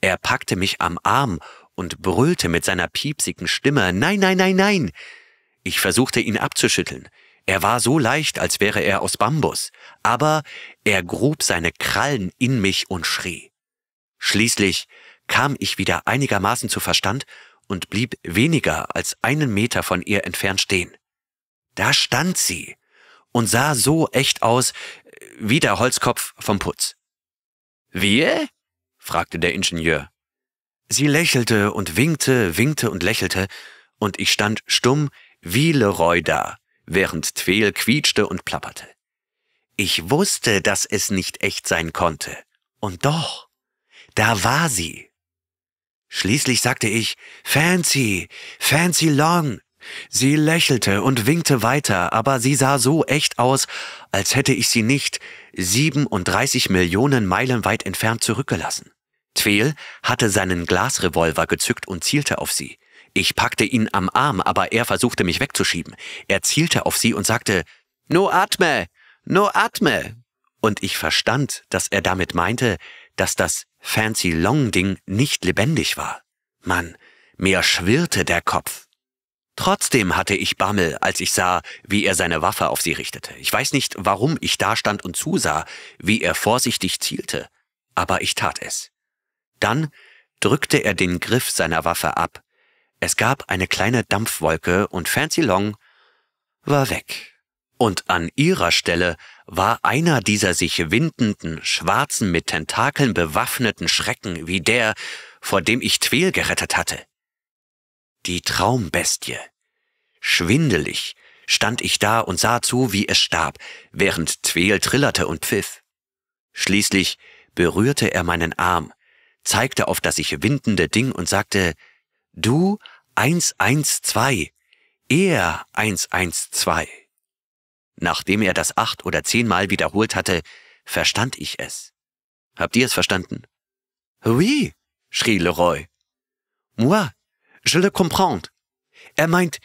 Er packte mich am Arm und brüllte mit seiner piepsigen Stimme Nein, nein, nein, nein. Ich versuchte ihn abzuschütteln. Er war so leicht, als wäre er aus Bambus, aber er grub seine Krallen in mich und schrie. Schließlich kam ich wieder einigermaßen zu Verstand und blieb weniger als einen Meter von ihr entfernt stehen. Da stand sie, und sah so echt aus wie der Holzkopf vom Putz. Wie? fragte der Ingenieur. Sie lächelte und winkte, winkte und lächelte, und ich stand stumm wie Leroy da, während Tweel quietschte und plapperte. Ich wusste, dass es nicht echt sein konnte. Und doch, da war sie. Schließlich sagte ich, Fancy, Fancy Long, Sie lächelte und winkte weiter, aber sie sah so echt aus, als hätte ich sie nicht 37 Millionen Meilen weit entfernt zurückgelassen. Tweel hatte seinen Glasrevolver gezückt und zielte auf sie. Ich packte ihn am Arm, aber er versuchte mich wegzuschieben. Er zielte auf sie und sagte, No atme! No atme! Und ich verstand, dass er damit meinte, dass das Fancy Long Ding nicht lebendig war. Mann, mir schwirrte der Kopf. Trotzdem hatte ich Bammel, als ich sah, wie er seine Waffe auf sie richtete. Ich weiß nicht, warum ich da stand und zusah, wie er vorsichtig zielte, aber ich tat es. Dann drückte er den Griff seiner Waffe ab. Es gab eine kleine Dampfwolke und Fancy Long war weg. Und an ihrer Stelle war einer dieser sich windenden, schwarzen, mit Tentakeln bewaffneten Schrecken wie der, vor dem ich Tweel gerettet hatte die Traumbestie. Schwindelig stand ich da und sah zu, wie es starb, während Tweel trillerte und pfiff. Schließlich berührte er meinen Arm, zeigte auf das sich windende Ding und sagte, Du 112, er 112. Nachdem er das acht oder zehnmal wiederholt hatte, verstand ich es. Habt ihr es verstanden? Oui, schrie Leroy. Moi, je le comprends. Er meint,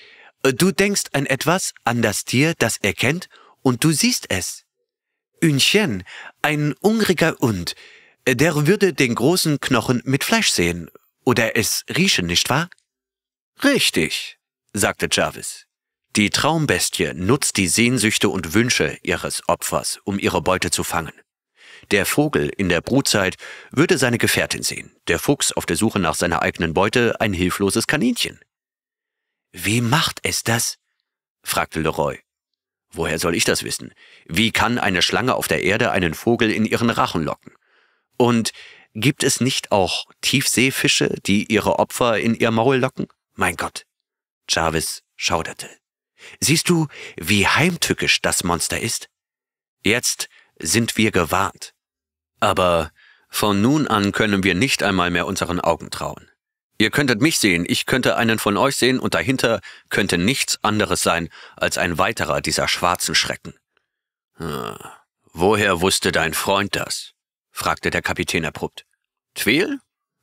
äh, du denkst an etwas, an das Tier, das er kennt, und du siehst es. Une chienne, ein hungriger Hund, äh, der würde den großen Knochen mit Fleisch sehen oder es riechen, nicht wahr? Richtig, sagte Jarvis. Die Traumbestie nutzt die Sehnsüchte und Wünsche ihres Opfers, um ihre Beute zu fangen. Der Vogel in der Brutzeit würde seine Gefährtin sehen, der Fuchs auf der Suche nach seiner eigenen Beute ein hilfloses Kaninchen. Wie macht es das? fragte Leroy. Woher soll ich das wissen? Wie kann eine Schlange auf der Erde einen Vogel in ihren Rachen locken? Und gibt es nicht auch Tiefseefische, die ihre Opfer in ihr Maul locken? Mein Gott. Jarvis schauderte. Siehst du, wie heimtückisch das Monster ist? Jetzt sind wir gewarnt. Aber von nun an können wir nicht einmal mehr unseren Augen trauen. Ihr könntet mich sehen, ich könnte einen von euch sehen und dahinter könnte nichts anderes sein als ein weiterer dieser schwarzen Schrecken. Hm. Woher wusste dein Freund das? fragte der Kapitän abrupt. Twel?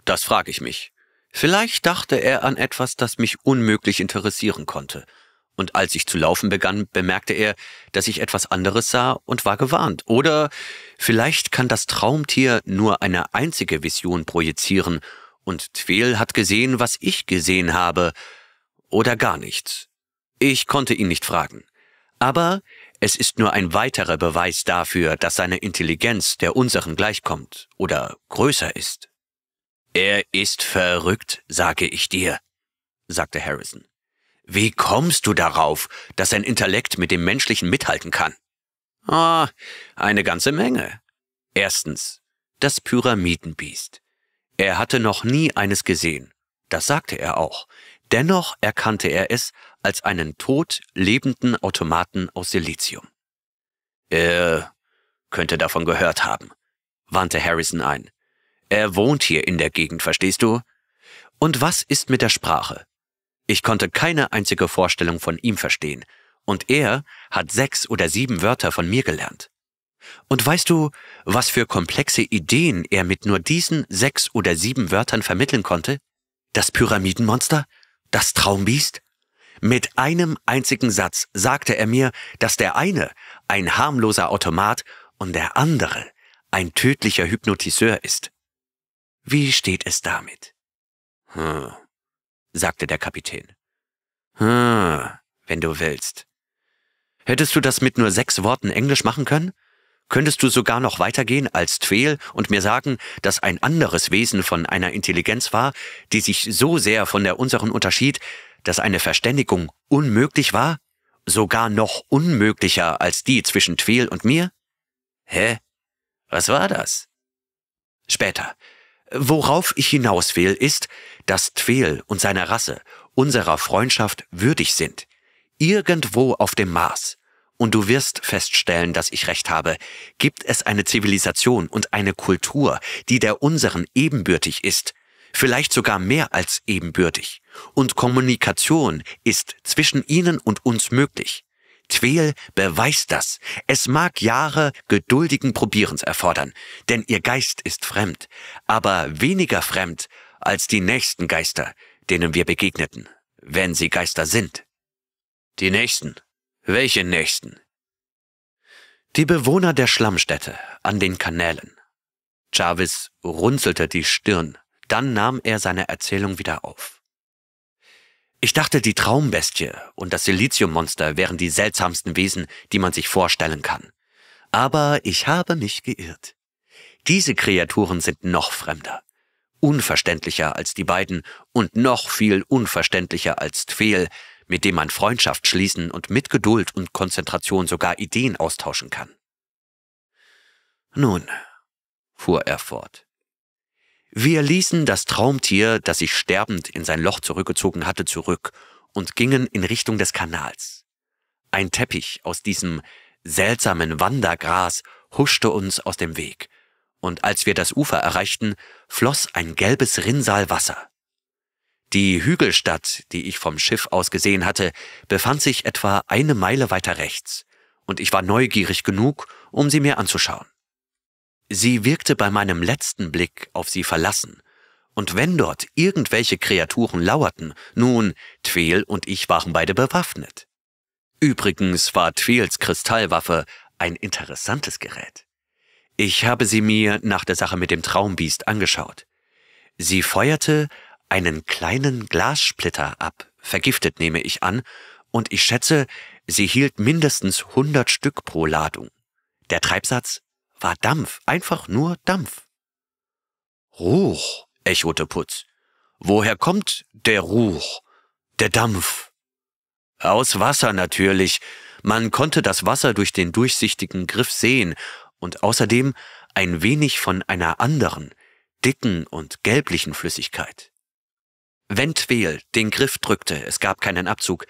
Das frage ich mich. Vielleicht dachte er an etwas, das mich unmöglich interessieren konnte. Und als ich zu laufen begann, bemerkte er, dass ich etwas anderes sah und war gewarnt. Oder vielleicht kann das Traumtier nur eine einzige Vision projizieren und Tweel hat gesehen, was ich gesehen habe. Oder gar nichts. Ich konnte ihn nicht fragen. Aber es ist nur ein weiterer Beweis dafür, dass seine Intelligenz der unseren gleichkommt oder größer ist. Er ist verrückt, sage ich dir, sagte Harrison. Wie kommst du darauf, dass ein Intellekt mit dem menschlichen mithalten kann? Ah, eine ganze Menge. Erstens, das Pyramidenbiest. Er hatte noch nie eines gesehen. Das sagte er auch. Dennoch erkannte er es als einen tot lebenden Automaten aus Silizium. Er könnte davon gehört haben, wandte Harrison ein. Er wohnt hier in der Gegend, verstehst du? Und was ist mit der Sprache? Ich konnte keine einzige Vorstellung von ihm verstehen, und er hat sechs oder sieben Wörter von mir gelernt. Und weißt du, was für komplexe Ideen er mit nur diesen sechs oder sieben Wörtern vermitteln konnte? Das Pyramidenmonster? Das Traumbiest? Mit einem einzigen Satz sagte er mir, dass der eine ein harmloser Automat und der andere ein tödlicher Hypnotiseur ist. Wie steht es damit? Hm sagte der Kapitän. Hm, wenn du willst. Hättest du das mit nur sechs Worten Englisch machen können? Könntest du sogar noch weitergehen als Tweel und mir sagen, dass ein anderes Wesen von einer Intelligenz war, die sich so sehr von der unseren unterschied, dass eine Verständigung unmöglich war? Sogar noch unmöglicher als die zwischen Tweel und mir? Hä? Was war das? Später, Worauf ich hinaus will, ist, dass Tweel und seine Rasse unserer Freundschaft würdig sind. Irgendwo auf dem Mars. Und du wirst feststellen, dass ich recht habe, gibt es eine Zivilisation und eine Kultur, die der unseren ebenbürtig ist, vielleicht sogar mehr als ebenbürtig. Und Kommunikation ist zwischen ihnen und uns möglich. Tweel beweist das. Es mag Jahre geduldigen Probierens erfordern, denn ihr Geist ist fremd, aber weniger fremd als die nächsten Geister, denen wir begegneten, wenn sie Geister sind. Die Nächsten? Welche Nächsten? Die Bewohner der Schlammstätte an den Kanälen. Jarvis runzelte die Stirn, dann nahm er seine Erzählung wieder auf. Ich dachte, die Traumbestie und das Siliziummonster wären die seltsamsten Wesen, die man sich vorstellen kann. Aber ich habe mich geirrt. Diese Kreaturen sind noch fremder, unverständlicher als die beiden und noch viel unverständlicher als Tfel, mit dem man Freundschaft schließen und mit Geduld und Konzentration sogar Ideen austauschen kann. Nun, fuhr er fort, wir ließen das Traumtier, das sich sterbend in sein Loch zurückgezogen hatte, zurück und gingen in Richtung des Kanals. Ein Teppich aus diesem seltsamen Wandergras huschte uns aus dem Weg, und als wir das Ufer erreichten, floss ein gelbes Rinnsal Wasser. Die Hügelstadt, die ich vom Schiff aus gesehen hatte, befand sich etwa eine Meile weiter rechts, und ich war neugierig genug, um sie mir anzuschauen. Sie wirkte bei meinem letzten Blick auf sie verlassen, und wenn dort irgendwelche Kreaturen lauerten, nun, Tweel und ich waren beide bewaffnet. Übrigens war Tweels Kristallwaffe ein interessantes Gerät. Ich habe sie mir nach der Sache mit dem Traumbiest angeschaut. Sie feuerte einen kleinen Glassplitter ab, vergiftet nehme ich an, und ich schätze, sie hielt mindestens 100 Stück pro Ladung. Der Treibsatz war Dampf, einfach nur Dampf. Ruch, echote Putz. Woher kommt der Ruch, der Dampf? Aus Wasser natürlich. Man konnte das Wasser durch den durchsichtigen Griff sehen und außerdem ein wenig von einer anderen, dicken und gelblichen Flüssigkeit. Wenn Tweel den Griff drückte, es gab keinen Abzug,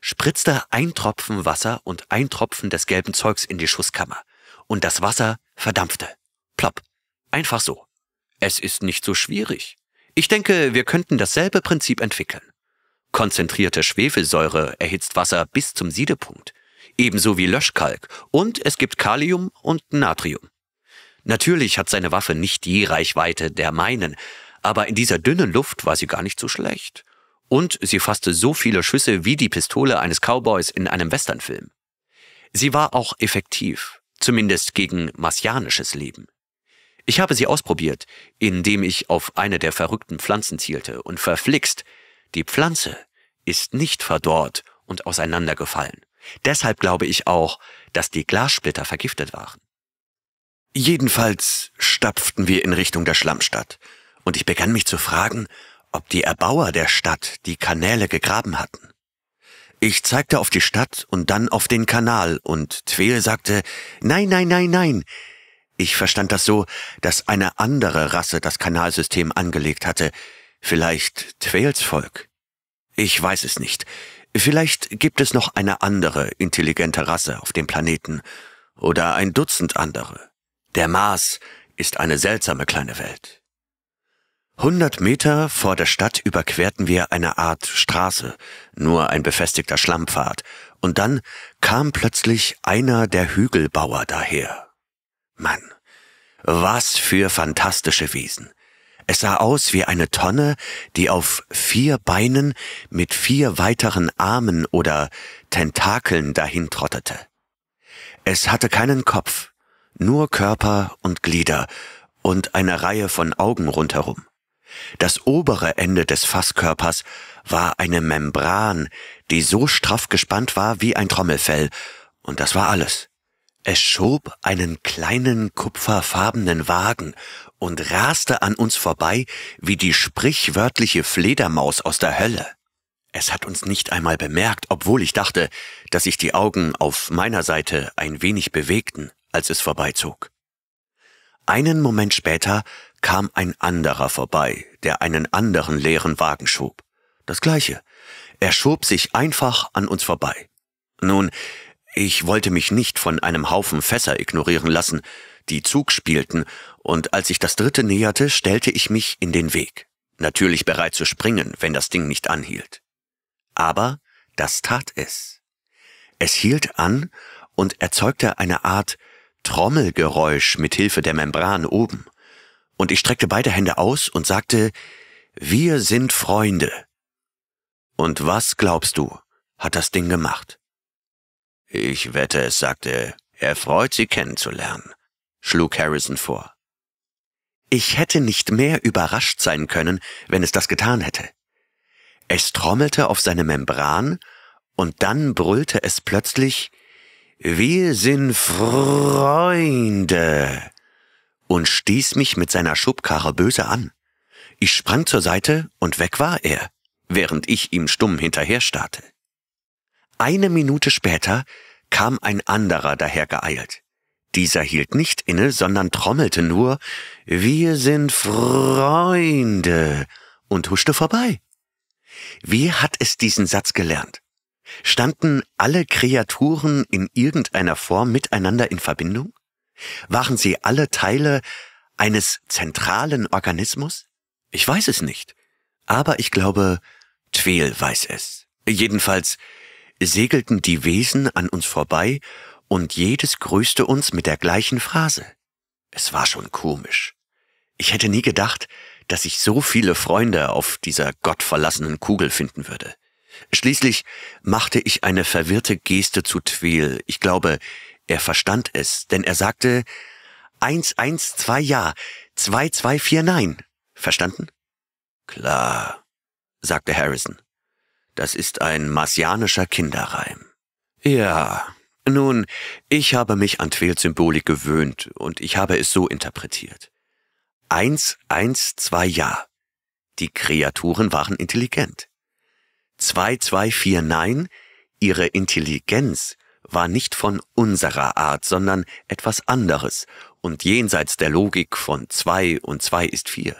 spritzte ein Tropfen Wasser und ein Tropfen des gelben Zeugs in die Schusskammer, und das Wasser verdampfte. Plopp. Einfach so. Es ist nicht so schwierig. Ich denke, wir könnten dasselbe Prinzip entwickeln. Konzentrierte Schwefelsäure erhitzt Wasser bis zum Siedepunkt, ebenso wie Löschkalk, und es gibt Kalium und Natrium. Natürlich hat seine Waffe nicht die Reichweite der meinen, aber in dieser dünnen Luft war sie gar nicht so schlecht. Und sie fasste so viele Schüsse wie die Pistole eines Cowboys in einem Westernfilm. Sie war auch effektiv, Zumindest gegen massianisches Leben. Ich habe sie ausprobiert, indem ich auf eine der verrückten Pflanzen zielte und verflixt, die Pflanze ist nicht verdorrt und auseinandergefallen. Deshalb glaube ich auch, dass die Glassplitter vergiftet waren. Jedenfalls stapften wir in Richtung der Schlammstadt, und ich begann mich zu fragen, ob die Erbauer der Stadt die Kanäle gegraben hatten. Ich zeigte auf die Stadt und dann auf den Kanal, und Tweel sagte Nein, nein, nein, nein. Ich verstand das so, dass eine andere Rasse das Kanalsystem angelegt hatte, vielleicht Twales Volk. Ich weiß es nicht. Vielleicht gibt es noch eine andere intelligente Rasse auf dem Planeten oder ein Dutzend andere. Der Mars ist eine seltsame kleine Welt. 100 Meter vor der Stadt überquerten wir eine Art Straße, nur ein befestigter Schlammpfad, und dann kam plötzlich einer der Hügelbauer daher. Mann, was für fantastische Wesen. Es sah aus wie eine Tonne, die auf vier Beinen mit vier weiteren Armen oder Tentakeln dahintrottete. Es hatte keinen Kopf, nur Körper und Glieder und eine Reihe von Augen rundherum. Das obere Ende des Fasskörpers war eine Membran, die so straff gespannt war wie ein Trommelfell, und das war alles. Es schob einen kleinen kupferfarbenen Wagen und raste an uns vorbei wie die sprichwörtliche Fledermaus aus der Hölle. Es hat uns nicht einmal bemerkt, obwohl ich dachte, dass sich die Augen auf meiner Seite ein wenig bewegten, als es vorbeizog. Einen Moment später kam ein anderer vorbei, der einen anderen leeren Wagen schob. Das gleiche. Er schob sich einfach an uns vorbei. Nun, ich wollte mich nicht von einem Haufen Fässer ignorieren lassen, die Zug spielten, und als ich das dritte näherte, stellte ich mich in den Weg. Natürlich bereit zu springen, wenn das Ding nicht anhielt. Aber das tat es. Es hielt an und erzeugte eine Art Trommelgeräusch mit Hilfe der Membran oben und ich streckte beide Hände aus und sagte, wir sind Freunde. Und was glaubst du, hat das Ding gemacht? Ich wette, es sagte, er freut sie kennenzulernen, schlug Harrison vor. Ich hätte nicht mehr überrascht sein können, wenn es das getan hätte. Es trommelte auf seine Membran und dann brüllte es plötzlich, wir sind Freunde und stieß mich mit seiner Schubkarre böse an. Ich sprang zur Seite und weg war er, während ich ihm stumm hinterherstarrte. Eine Minute später kam ein anderer dahergeeilt. Dieser hielt nicht inne, sondern trommelte nur Wir sind Freunde und huschte vorbei. Wie hat es diesen Satz gelernt? Standen alle Kreaturen in irgendeiner Form miteinander in Verbindung? Waren sie alle Teile eines zentralen Organismus? Ich weiß es nicht. Aber ich glaube, Twel weiß es. Jedenfalls segelten die Wesen an uns vorbei und jedes grüßte uns mit der gleichen Phrase. Es war schon komisch. Ich hätte nie gedacht, dass ich so viele Freunde auf dieser gottverlassenen Kugel finden würde. Schließlich machte ich eine verwirrte Geste zu Twel. Ich glaube, er verstand es, denn er sagte eins, eins, zwei, ja, zwei, zwei, vier, nein. Verstanden? Klar, sagte Harrison. Das ist ein marsianischer Kinderreim. Ja, nun, ich habe mich an Fehlsymbolik gewöhnt und ich habe es so interpretiert. Eins, eins, zwei Ja. Die Kreaturen waren intelligent. Zwei, zwei, vier Nein. Ihre Intelligenz war nicht von unserer Art, sondern etwas anderes und jenseits der Logik von zwei und zwei ist vier.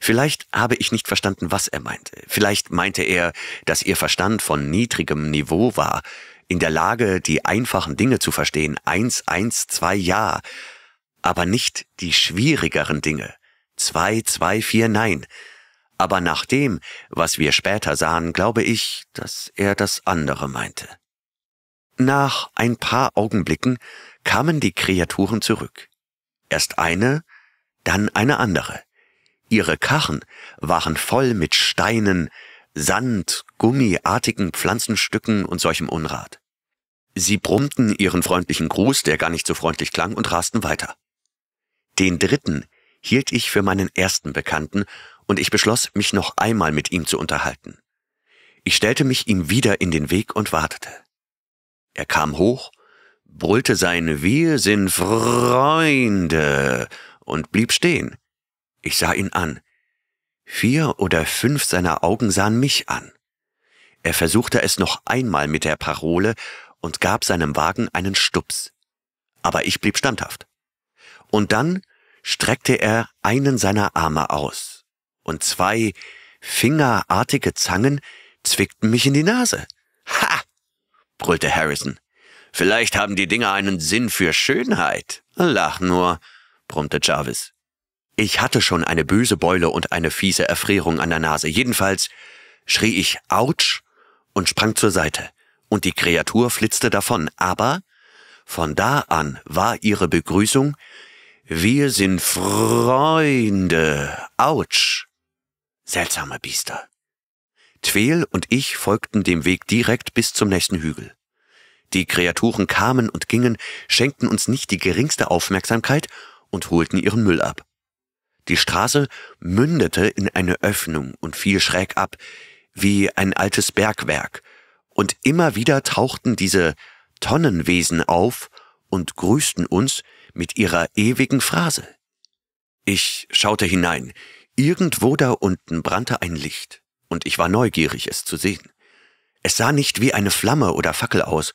Vielleicht habe ich nicht verstanden, was er meinte. Vielleicht meinte er, dass ihr Verstand von niedrigem Niveau war, in der Lage, die einfachen Dinge zu verstehen, eins, eins, zwei, ja, aber nicht die schwierigeren Dinge, zwei, zwei, vier, nein. Aber nach dem, was wir später sahen, glaube ich, dass er das andere meinte. Nach ein paar Augenblicken kamen die Kreaturen zurück. Erst eine, dann eine andere. Ihre Karren waren voll mit Steinen, Sand, gummiartigen Pflanzenstücken und solchem Unrat. Sie brummten ihren freundlichen Gruß, der gar nicht so freundlich klang, und rasten weiter. Den dritten hielt ich für meinen ersten Bekannten, und ich beschloss, mich noch einmal mit ihm zu unterhalten. Ich stellte mich ihm wieder in den Weg und wartete. Er kam hoch, brüllte sein Wir sind Freunde und blieb stehen. Ich sah ihn an. Vier oder fünf seiner Augen sahen mich an. Er versuchte es noch einmal mit der Parole und gab seinem Wagen einen Stups. Aber ich blieb standhaft. Und dann streckte er einen seiner Arme aus, und zwei fingerartige Zangen zwickten mich in die Nase. Ha! brüllte Harrison. Vielleicht haben die Dinger einen Sinn für Schönheit. Lach nur, brummte Jarvis. Ich hatte schon eine böse Beule und eine fiese Erfrierung an der Nase. Jedenfalls schrie ich Autsch und sprang zur Seite. Und die Kreatur flitzte davon. Aber von da an war ihre Begrüßung Wir sind Freunde. Autsch. Seltsame Biester. Tweel und ich folgten dem Weg direkt bis zum nächsten Hügel. Die Kreaturen kamen und gingen, schenkten uns nicht die geringste Aufmerksamkeit und holten ihren Müll ab. Die Straße mündete in eine Öffnung und fiel schräg ab, wie ein altes Bergwerk, und immer wieder tauchten diese Tonnenwesen auf und grüßten uns mit ihrer ewigen Phrase. Ich schaute hinein, irgendwo da unten brannte ein Licht und ich war neugierig, es zu sehen. Es sah nicht wie eine Flamme oder Fackel aus,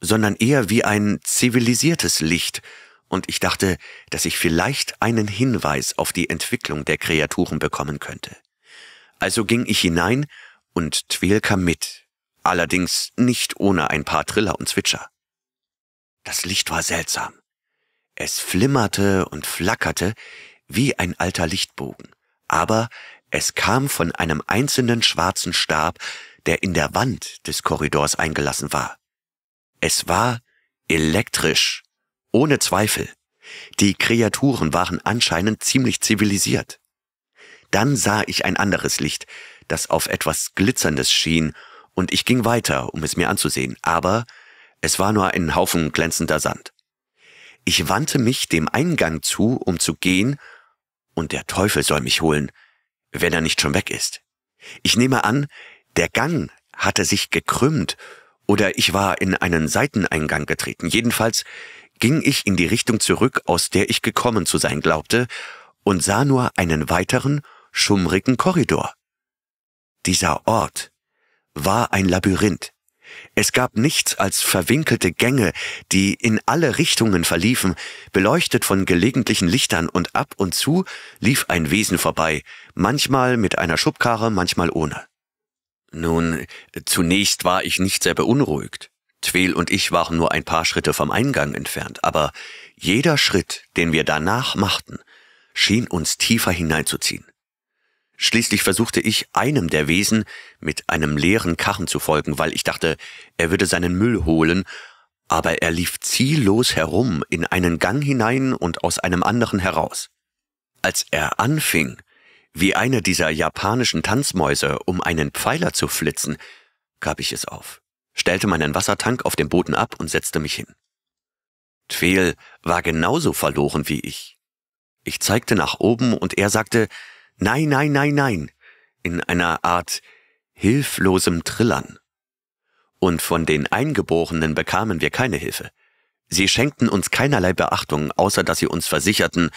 sondern eher wie ein zivilisiertes Licht, und ich dachte, dass ich vielleicht einen Hinweis auf die Entwicklung der Kreaturen bekommen könnte. Also ging ich hinein und Twil kam mit, allerdings nicht ohne ein paar Triller und Zwitscher. Das Licht war seltsam. Es flimmerte und flackerte wie ein alter Lichtbogen, aber es kam von einem einzelnen schwarzen Stab, der in der Wand des Korridors eingelassen war. Es war elektrisch, ohne Zweifel. Die Kreaturen waren anscheinend ziemlich zivilisiert. Dann sah ich ein anderes Licht, das auf etwas Glitzerndes schien, und ich ging weiter, um es mir anzusehen, aber es war nur ein Haufen glänzender Sand. Ich wandte mich dem Eingang zu, um zu gehen, und der Teufel soll mich holen, wenn er nicht schon weg ist. Ich nehme an, der Gang hatte sich gekrümmt oder ich war in einen Seiteneingang getreten. Jedenfalls ging ich in die Richtung zurück, aus der ich gekommen zu sein glaubte, und sah nur einen weiteren, schummrigen Korridor. Dieser Ort war ein Labyrinth. Es gab nichts als verwinkelte Gänge, die in alle Richtungen verliefen, beleuchtet von gelegentlichen Lichtern und ab und zu lief ein Wesen vorbei, manchmal mit einer Schubkarre, manchmal ohne. Nun, zunächst war ich nicht sehr beunruhigt. Twel und ich waren nur ein paar Schritte vom Eingang entfernt, aber jeder Schritt, den wir danach machten, schien uns tiefer hineinzuziehen. Schließlich versuchte ich, einem der Wesen mit einem leeren Karren zu folgen, weil ich dachte, er würde seinen Müll holen, aber er lief ziellos herum, in einen Gang hinein und aus einem anderen heraus. Als er anfing, wie eine dieser japanischen Tanzmäuse, um einen Pfeiler zu flitzen, gab ich es auf, stellte meinen Wassertank auf dem Boden ab und setzte mich hin. Tweel war genauso verloren wie ich. Ich zeigte nach oben und er sagte, Nein, nein, nein, nein, in einer Art hilflosem Trillern. Und von den Eingeborenen bekamen wir keine Hilfe. Sie schenkten uns keinerlei Beachtung, außer dass sie uns versicherten,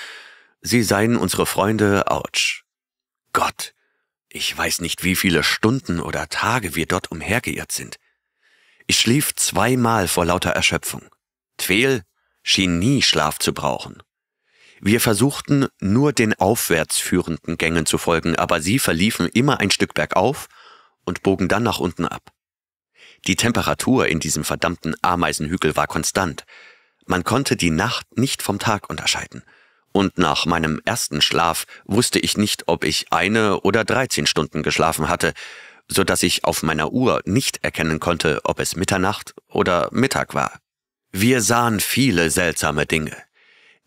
sie seien unsere Freunde ouch. Gott, ich weiß nicht, wie viele Stunden oder Tage wir dort umhergeirrt sind. Ich schlief zweimal vor lauter Erschöpfung. Tweel schien nie Schlaf zu brauchen. Wir versuchten nur den aufwärts führenden Gängen zu folgen, aber sie verliefen immer ein Stück bergauf und bogen dann nach unten ab. Die Temperatur in diesem verdammten Ameisenhügel war konstant. Man konnte die Nacht nicht vom Tag unterscheiden. Und nach meinem ersten Schlaf wusste ich nicht, ob ich eine oder 13 Stunden geschlafen hatte, so dass ich auf meiner Uhr nicht erkennen konnte, ob es Mitternacht oder Mittag war. Wir sahen viele seltsame Dinge.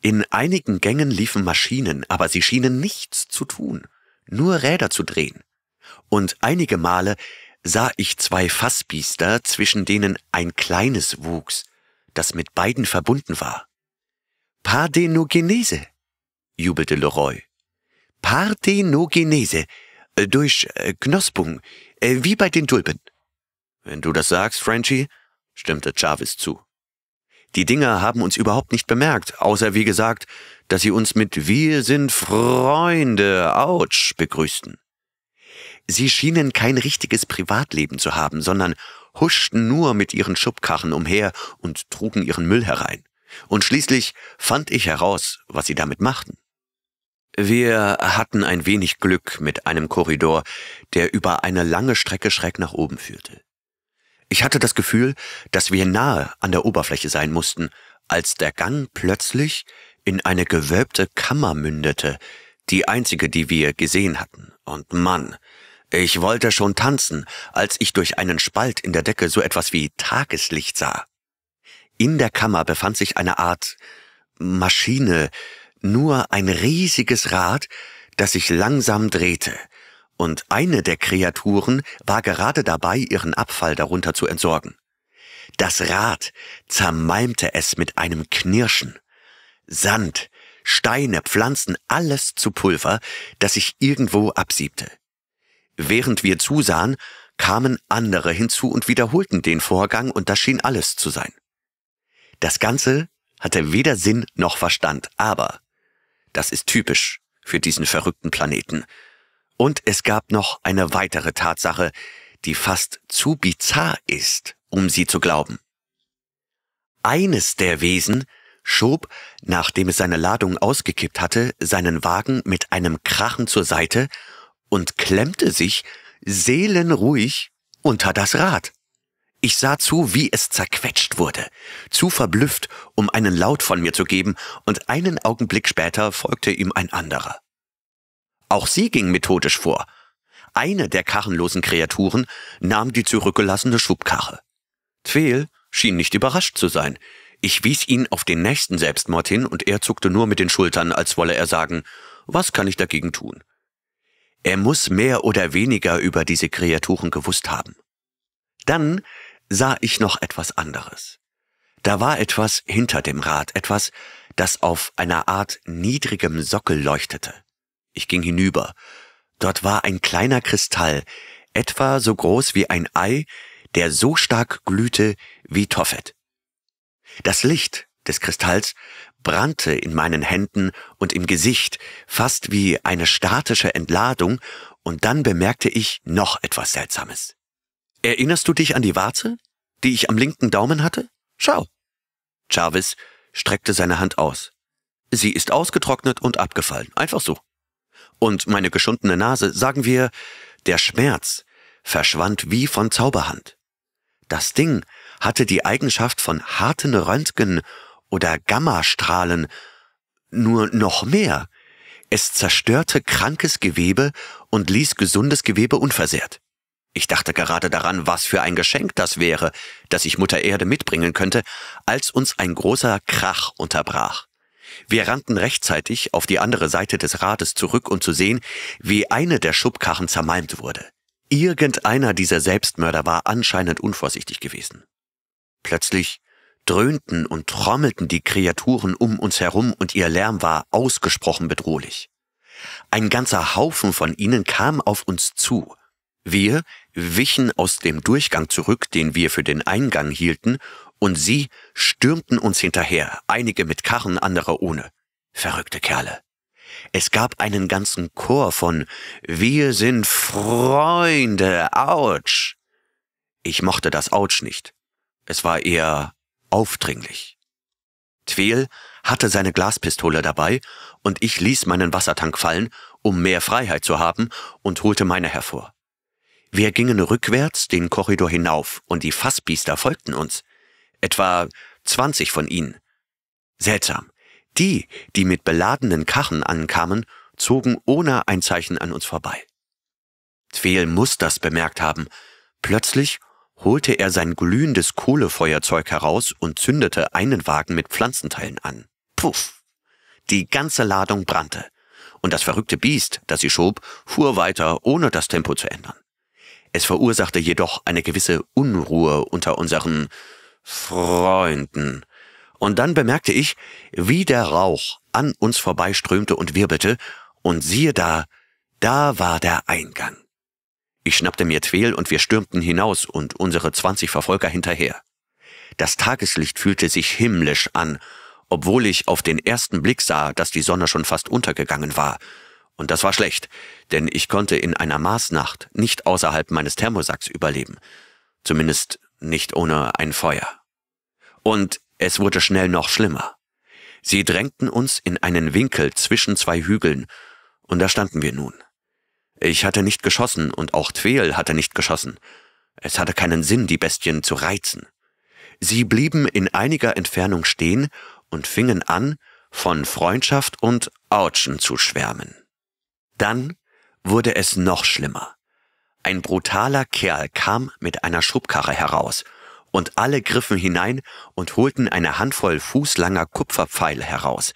In einigen Gängen liefen Maschinen, aber sie schienen nichts zu tun, nur Räder zu drehen. Und einige Male sah ich zwei Fassbiester, zwischen denen ein kleines wuchs, das mit beiden verbunden war. Parthenogenese, jubelte Leroy. Parthenogenese, äh, durch äh, Knospung, äh, wie bei den Tulpen. Wenn du das sagst, Frenchie, stimmte Jarvis zu. Die Dinger haben uns überhaupt nicht bemerkt, außer wie gesagt, dass sie uns mit Wir sind Freunde, ouch, begrüßten. Sie schienen kein richtiges Privatleben zu haben, sondern huschten nur mit ihren Schubkarren umher und trugen ihren Müll herein. Und schließlich fand ich heraus, was sie damit machten. Wir hatten ein wenig Glück mit einem Korridor, der über eine lange Strecke schräg nach oben führte. Ich hatte das Gefühl, dass wir nahe an der Oberfläche sein mussten, als der Gang plötzlich in eine gewölbte Kammer mündete, die einzige, die wir gesehen hatten. Und Mann, ich wollte schon tanzen, als ich durch einen Spalt in der Decke so etwas wie Tageslicht sah. In der Kammer befand sich eine Art Maschine, nur ein riesiges Rad, das sich langsam drehte und eine der Kreaturen war gerade dabei, ihren Abfall darunter zu entsorgen. Das Rad zermalmte es mit einem Knirschen. Sand, Steine, Pflanzen, alles zu Pulver, das sich irgendwo absiebte. Während wir zusahen, kamen andere hinzu und wiederholten den Vorgang, und das schien alles zu sein. Das Ganze hatte weder Sinn noch Verstand, aber das ist typisch für diesen verrückten Planeten, und es gab noch eine weitere Tatsache, die fast zu bizarr ist, um sie zu glauben. Eines der Wesen schob, nachdem es seine Ladung ausgekippt hatte, seinen Wagen mit einem Krachen zur Seite und klemmte sich seelenruhig unter das Rad. Ich sah zu, wie es zerquetscht wurde, zu verblüfft, um einen Laut von mir zu geben, und einen Augenblick später folgte ihm ein anderer. Auch sie ging methodisch vor. Eine der karrenlosen Kreaturen nahm die zurückgelassene Schubkarre. Tweel schien nicht überrascht zu sein. Ich wies ihn auf den nächsten Selbstmord hin und er zuckte nur mit den Schultern, als wolle er sagen, was kann ich dagegen tun? Er muss mehr oder weniger über diese Kreaturen gewusst haben. Dann sah ich noch etwas anderes. Da war etwas hinter dem Rad, etwas, das auf einer Art niedrigem Sockel leuchtete. Ich ging hinüber. Dort war ein kleiner Kristall, etwa so groß wie ein Ei, der so stark glühte wie Toffet. Das Licht des Kristalls brannte in meinen Händen und im Gesicht fast wie eine statische Entladung, und dann bemerkte ich noch etwas Seltsames. Erinnerst du dich an die Warze, die ich am linken Daumen hatte? Schau. Jarvis streckte seine Hand aus. Sie ist ausgetrocknet und abgefallen, einfach so und meine geschundene Nase, sagen wir, der Schmerz verschwand wie von Zauberhand. Das Ding hatte die Eigenschaft von harten Röntgen oder Gammastrahlen, nur noch mehr. Es zerstörte krankes Gewebe und ließ gesundes Gewebe unversehrt. Ich dachte gerade daran, was für ein Geschenk das wäre, das ich Mutter Erde mitbringen könnte, als uns ein großer Krach unterbrach. Wir rannten rechtzeitig auf die andere Seite des Rades zurück, um zu sehen, wie eine der Schubkarren zermalmt wurde. Irgendeiner dieser Selbstmörder war anscheinend unvorsichtig gewesen. Plötzlich dröhnten und trommelten die Kreaturen um uns herum und ihr Lärm war ausgesprochen bedrohlich. Ein ganzer Haufen von ihnen kam auf uns zu. Wir wichen aus dem Durchgang zurück, den wir für den Eingang hielten, und sie stürmten uns hinterher, einige mit Karren, andere ohne. Verrückte Kerle. Es gab einen ganzen Chor von Wir sind Freunde, ouch. Ich mochte das ouch nicht. Es war eher aufdringlich. Tweel hatte seine Glaspistole dabei und ich ließ meinen Wassertank fallen, um mehr Freiheit zu haben, und holte meine hervor. Wir gingen rückwärts den Korridor hinauf und die Fassbiester folgten uns etwa 20 von ihnen. Seltsam. Die, die mit beladenen Karren ankamen, zogen ohne ein Zeichen an uns vorbei. Twel muss das bemerkt haben. Plötzlich holte er sein glühendes Kohlefeuerzeug heraus und zündete einen Wagen mit Pflanzenteilen an. Puff! Die ganze Ladung brannte. Und das verrückte Biest, das sie schob, fuhr weiter, ohne das Tempo zu ändern. Es verursachte jedoch eine gewisse Unruhe unter unseren Freunden. Und dann bemerkte ich, wie der Rauch an uns vorbeiströmte und wirbelte, und siehe da, da war der Eingang. Ich schnappte mir Twel und wir stürmten hinaus und unsere 20 Verfolger hinterher. Das Tageslicht fühlte sich himmlisch an, obwohl ich auf den ersten Blick sah, dass die Sonne schon fast untergegangen war. Und das war schlecht, denn ich konnte in einer Maßnacht nicht außerhalb meines Thermosacks überleben. Zumindest nicht ohne ein Feuer. Und es wurde schnell noch schlimmer. Sie drängten uns in einen Winkel zwischen zwei Hügeln, und da standen wir nun. Ich hatte nicht geschossen, und auch Tweel hatte nicht geschossen. Es hatte keinen Sinn, die Bestien zu reizen. Sie blieben in einiger Entfernung stehen und fingen an, von Freundschaft und Autschen zu schwärmen. Dann wurde es noch schlimmer. Ein brutaler Kerl kam mit einer Schubkarre heraus, und alle griffen hinein und holten eine Handvoll fußlanger Kupferpfeile heraus,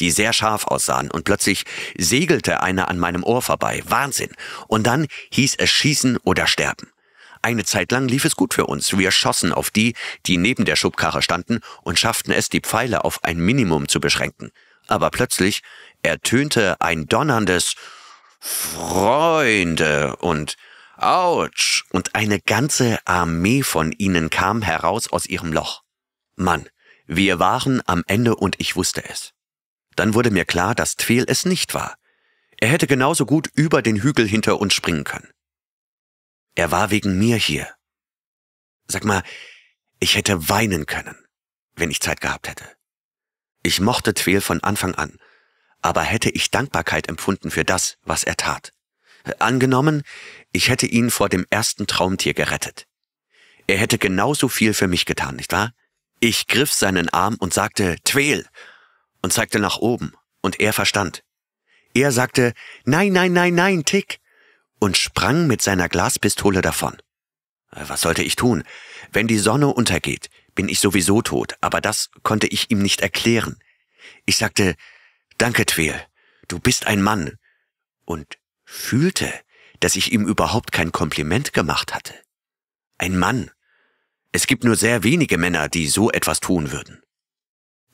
die sehr scharf aussahen, und plötzlich segelte einer an meinem Ohr vorbei. Wahnsinn. Und dann hieß es schießen oder sterben. Eine Zeit lang lief es gut für uns. Wir schossen auf die, die neben der Schubkarre standen, und schafften es, die Pfeile auf ein Minimum zu beschränken. Aber plötzlich ertönte ein donnerndes Freunde und Autsch! Und eine ganze Armee von ihnen kam heraus aus ihrem Loch. Mann, wir waren am Ende und ich wusste es. Dann wurde mir klar, dass Tweel es nicht war. Er hätte genauso gut über den Hügel hinter uns springen können. Er war wegen mir hier. Sag mal, ich hätte weinen können, wenn ich Zeit gehabt hätte. Ich mochte Tweel von Anfang an, aber hätte ich Dankbarkeit empfunden für das, was er tat. Angenommen, ich hätte ihn vor dem ersten Traumtier gerettet. Er hätte genauso viel für mich getan, nicht wahr? Ich griff seinen Arm und sagte Twel und zeigte nach oben, und er verstand. Er sagte Nein, nein, nein, nein, Tick und sprang mit seiner Glaspistole davon. Äh, was sollte ich tun? Wenn die Sonne untergeht, bin ich sowieso tot, aber das konnte ich ihm nicht erklären. Ich sagte Danke, Twel, du bist ein Mann, und fühlte, dass ich ihm überhaupt kein Kompliment gemacht hatte. Ein Mann. Es gibt nur sehr wenige Männer, die so etwas tun würden.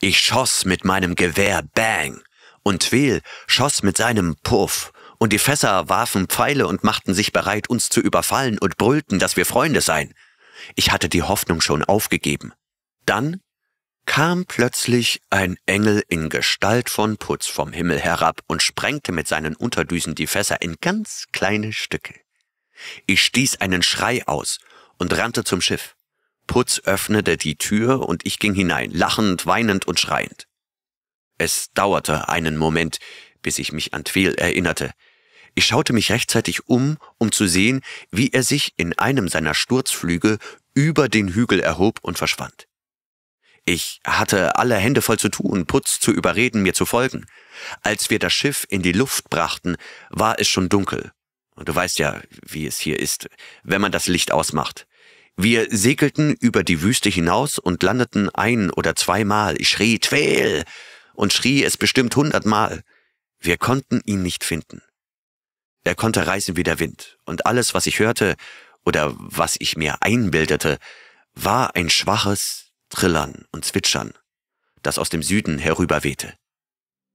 Ich schoss mit meinem Gewehr Bang und Twel schoss mit seinem Puff und die Fässer warfen Pfeile und machten sich bereit, uns zu überfallen und brüllten, dass wir Freunde seien. Ich hatte die Hoffnung schon aufgegeben. Dann kam plötzlich ein Engel in Gestalt von Putz vom Himmel herab und sprengte mit seinen Unterdüsen die Fässer in ganz kleine Stücke. Ich stieß einen Schrei aus und rannte zum Schiff. Putz öffnete die Tür und ich ging hinein, lachend, weinend und schreiend. Es dauerte einen Moment, bis ich mich an Twel erinnerte. Ich schaute mich rechtzeitig um, um zu sehen, wie er sich in einem seiner Sturzflüge über den Hügel erhob und verschwand. Ich hatte alle Hände voll zu tun, Putz zu überreden, mir zu folgen. Als wir das Schiff in die Luft brachten, war es schon dunkel. Und du weißt ja, wie es hier ist, wenn man das Licht ausmacht. Wir segelten über die Wüste hinaus und landeten ein oder zweimal. Ich schrie Twel und schrie es bestimmt hundertmal. Wir konnten ihn nicht finden. Er konnte reißen wie der Wind, und alles, was ich hörte oder was ich mir einbildete, war ein schwaches, Trillern und Zwitschern, das aus dem Süden herüberwehte.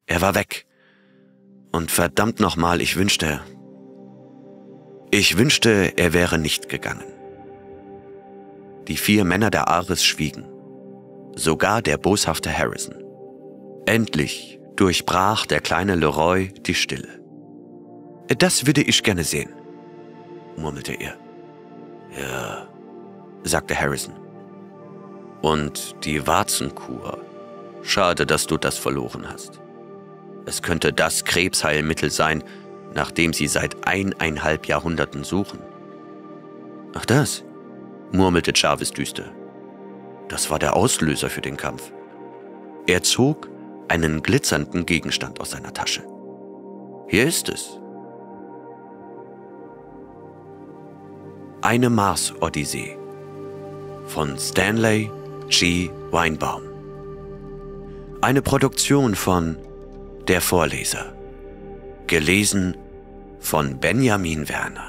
Er war weg. Und verdammt nochmal, ich wünschte, ich wünschte, er wäre nicht gegangen. Die vier Männer der Ares schwiegen. Sogar der boshafte Harrison. Endlich durchbrach der kleine Leroy die Stille. Das würde ich gerne sehen, murmelte er. Ja, sagte Harrison. Und die Warzenkur. Schade, dass du das verloren hast. Es könnte das Krebsheilmittel sein, nach dem sie seit eineinhalb Jahrhunderten suchen. Ach das, murmelte Jarvis düster. Das war der Auslöser für den Kampf. Er zog einen glitzernden Gegenstand aus seiner Tasche. Hier ist es. Eine Mars-Odyssee von Stanley G. Weinbaum. Eine Produktion von Der Vorleser. Gelesen von Benjamin Werner.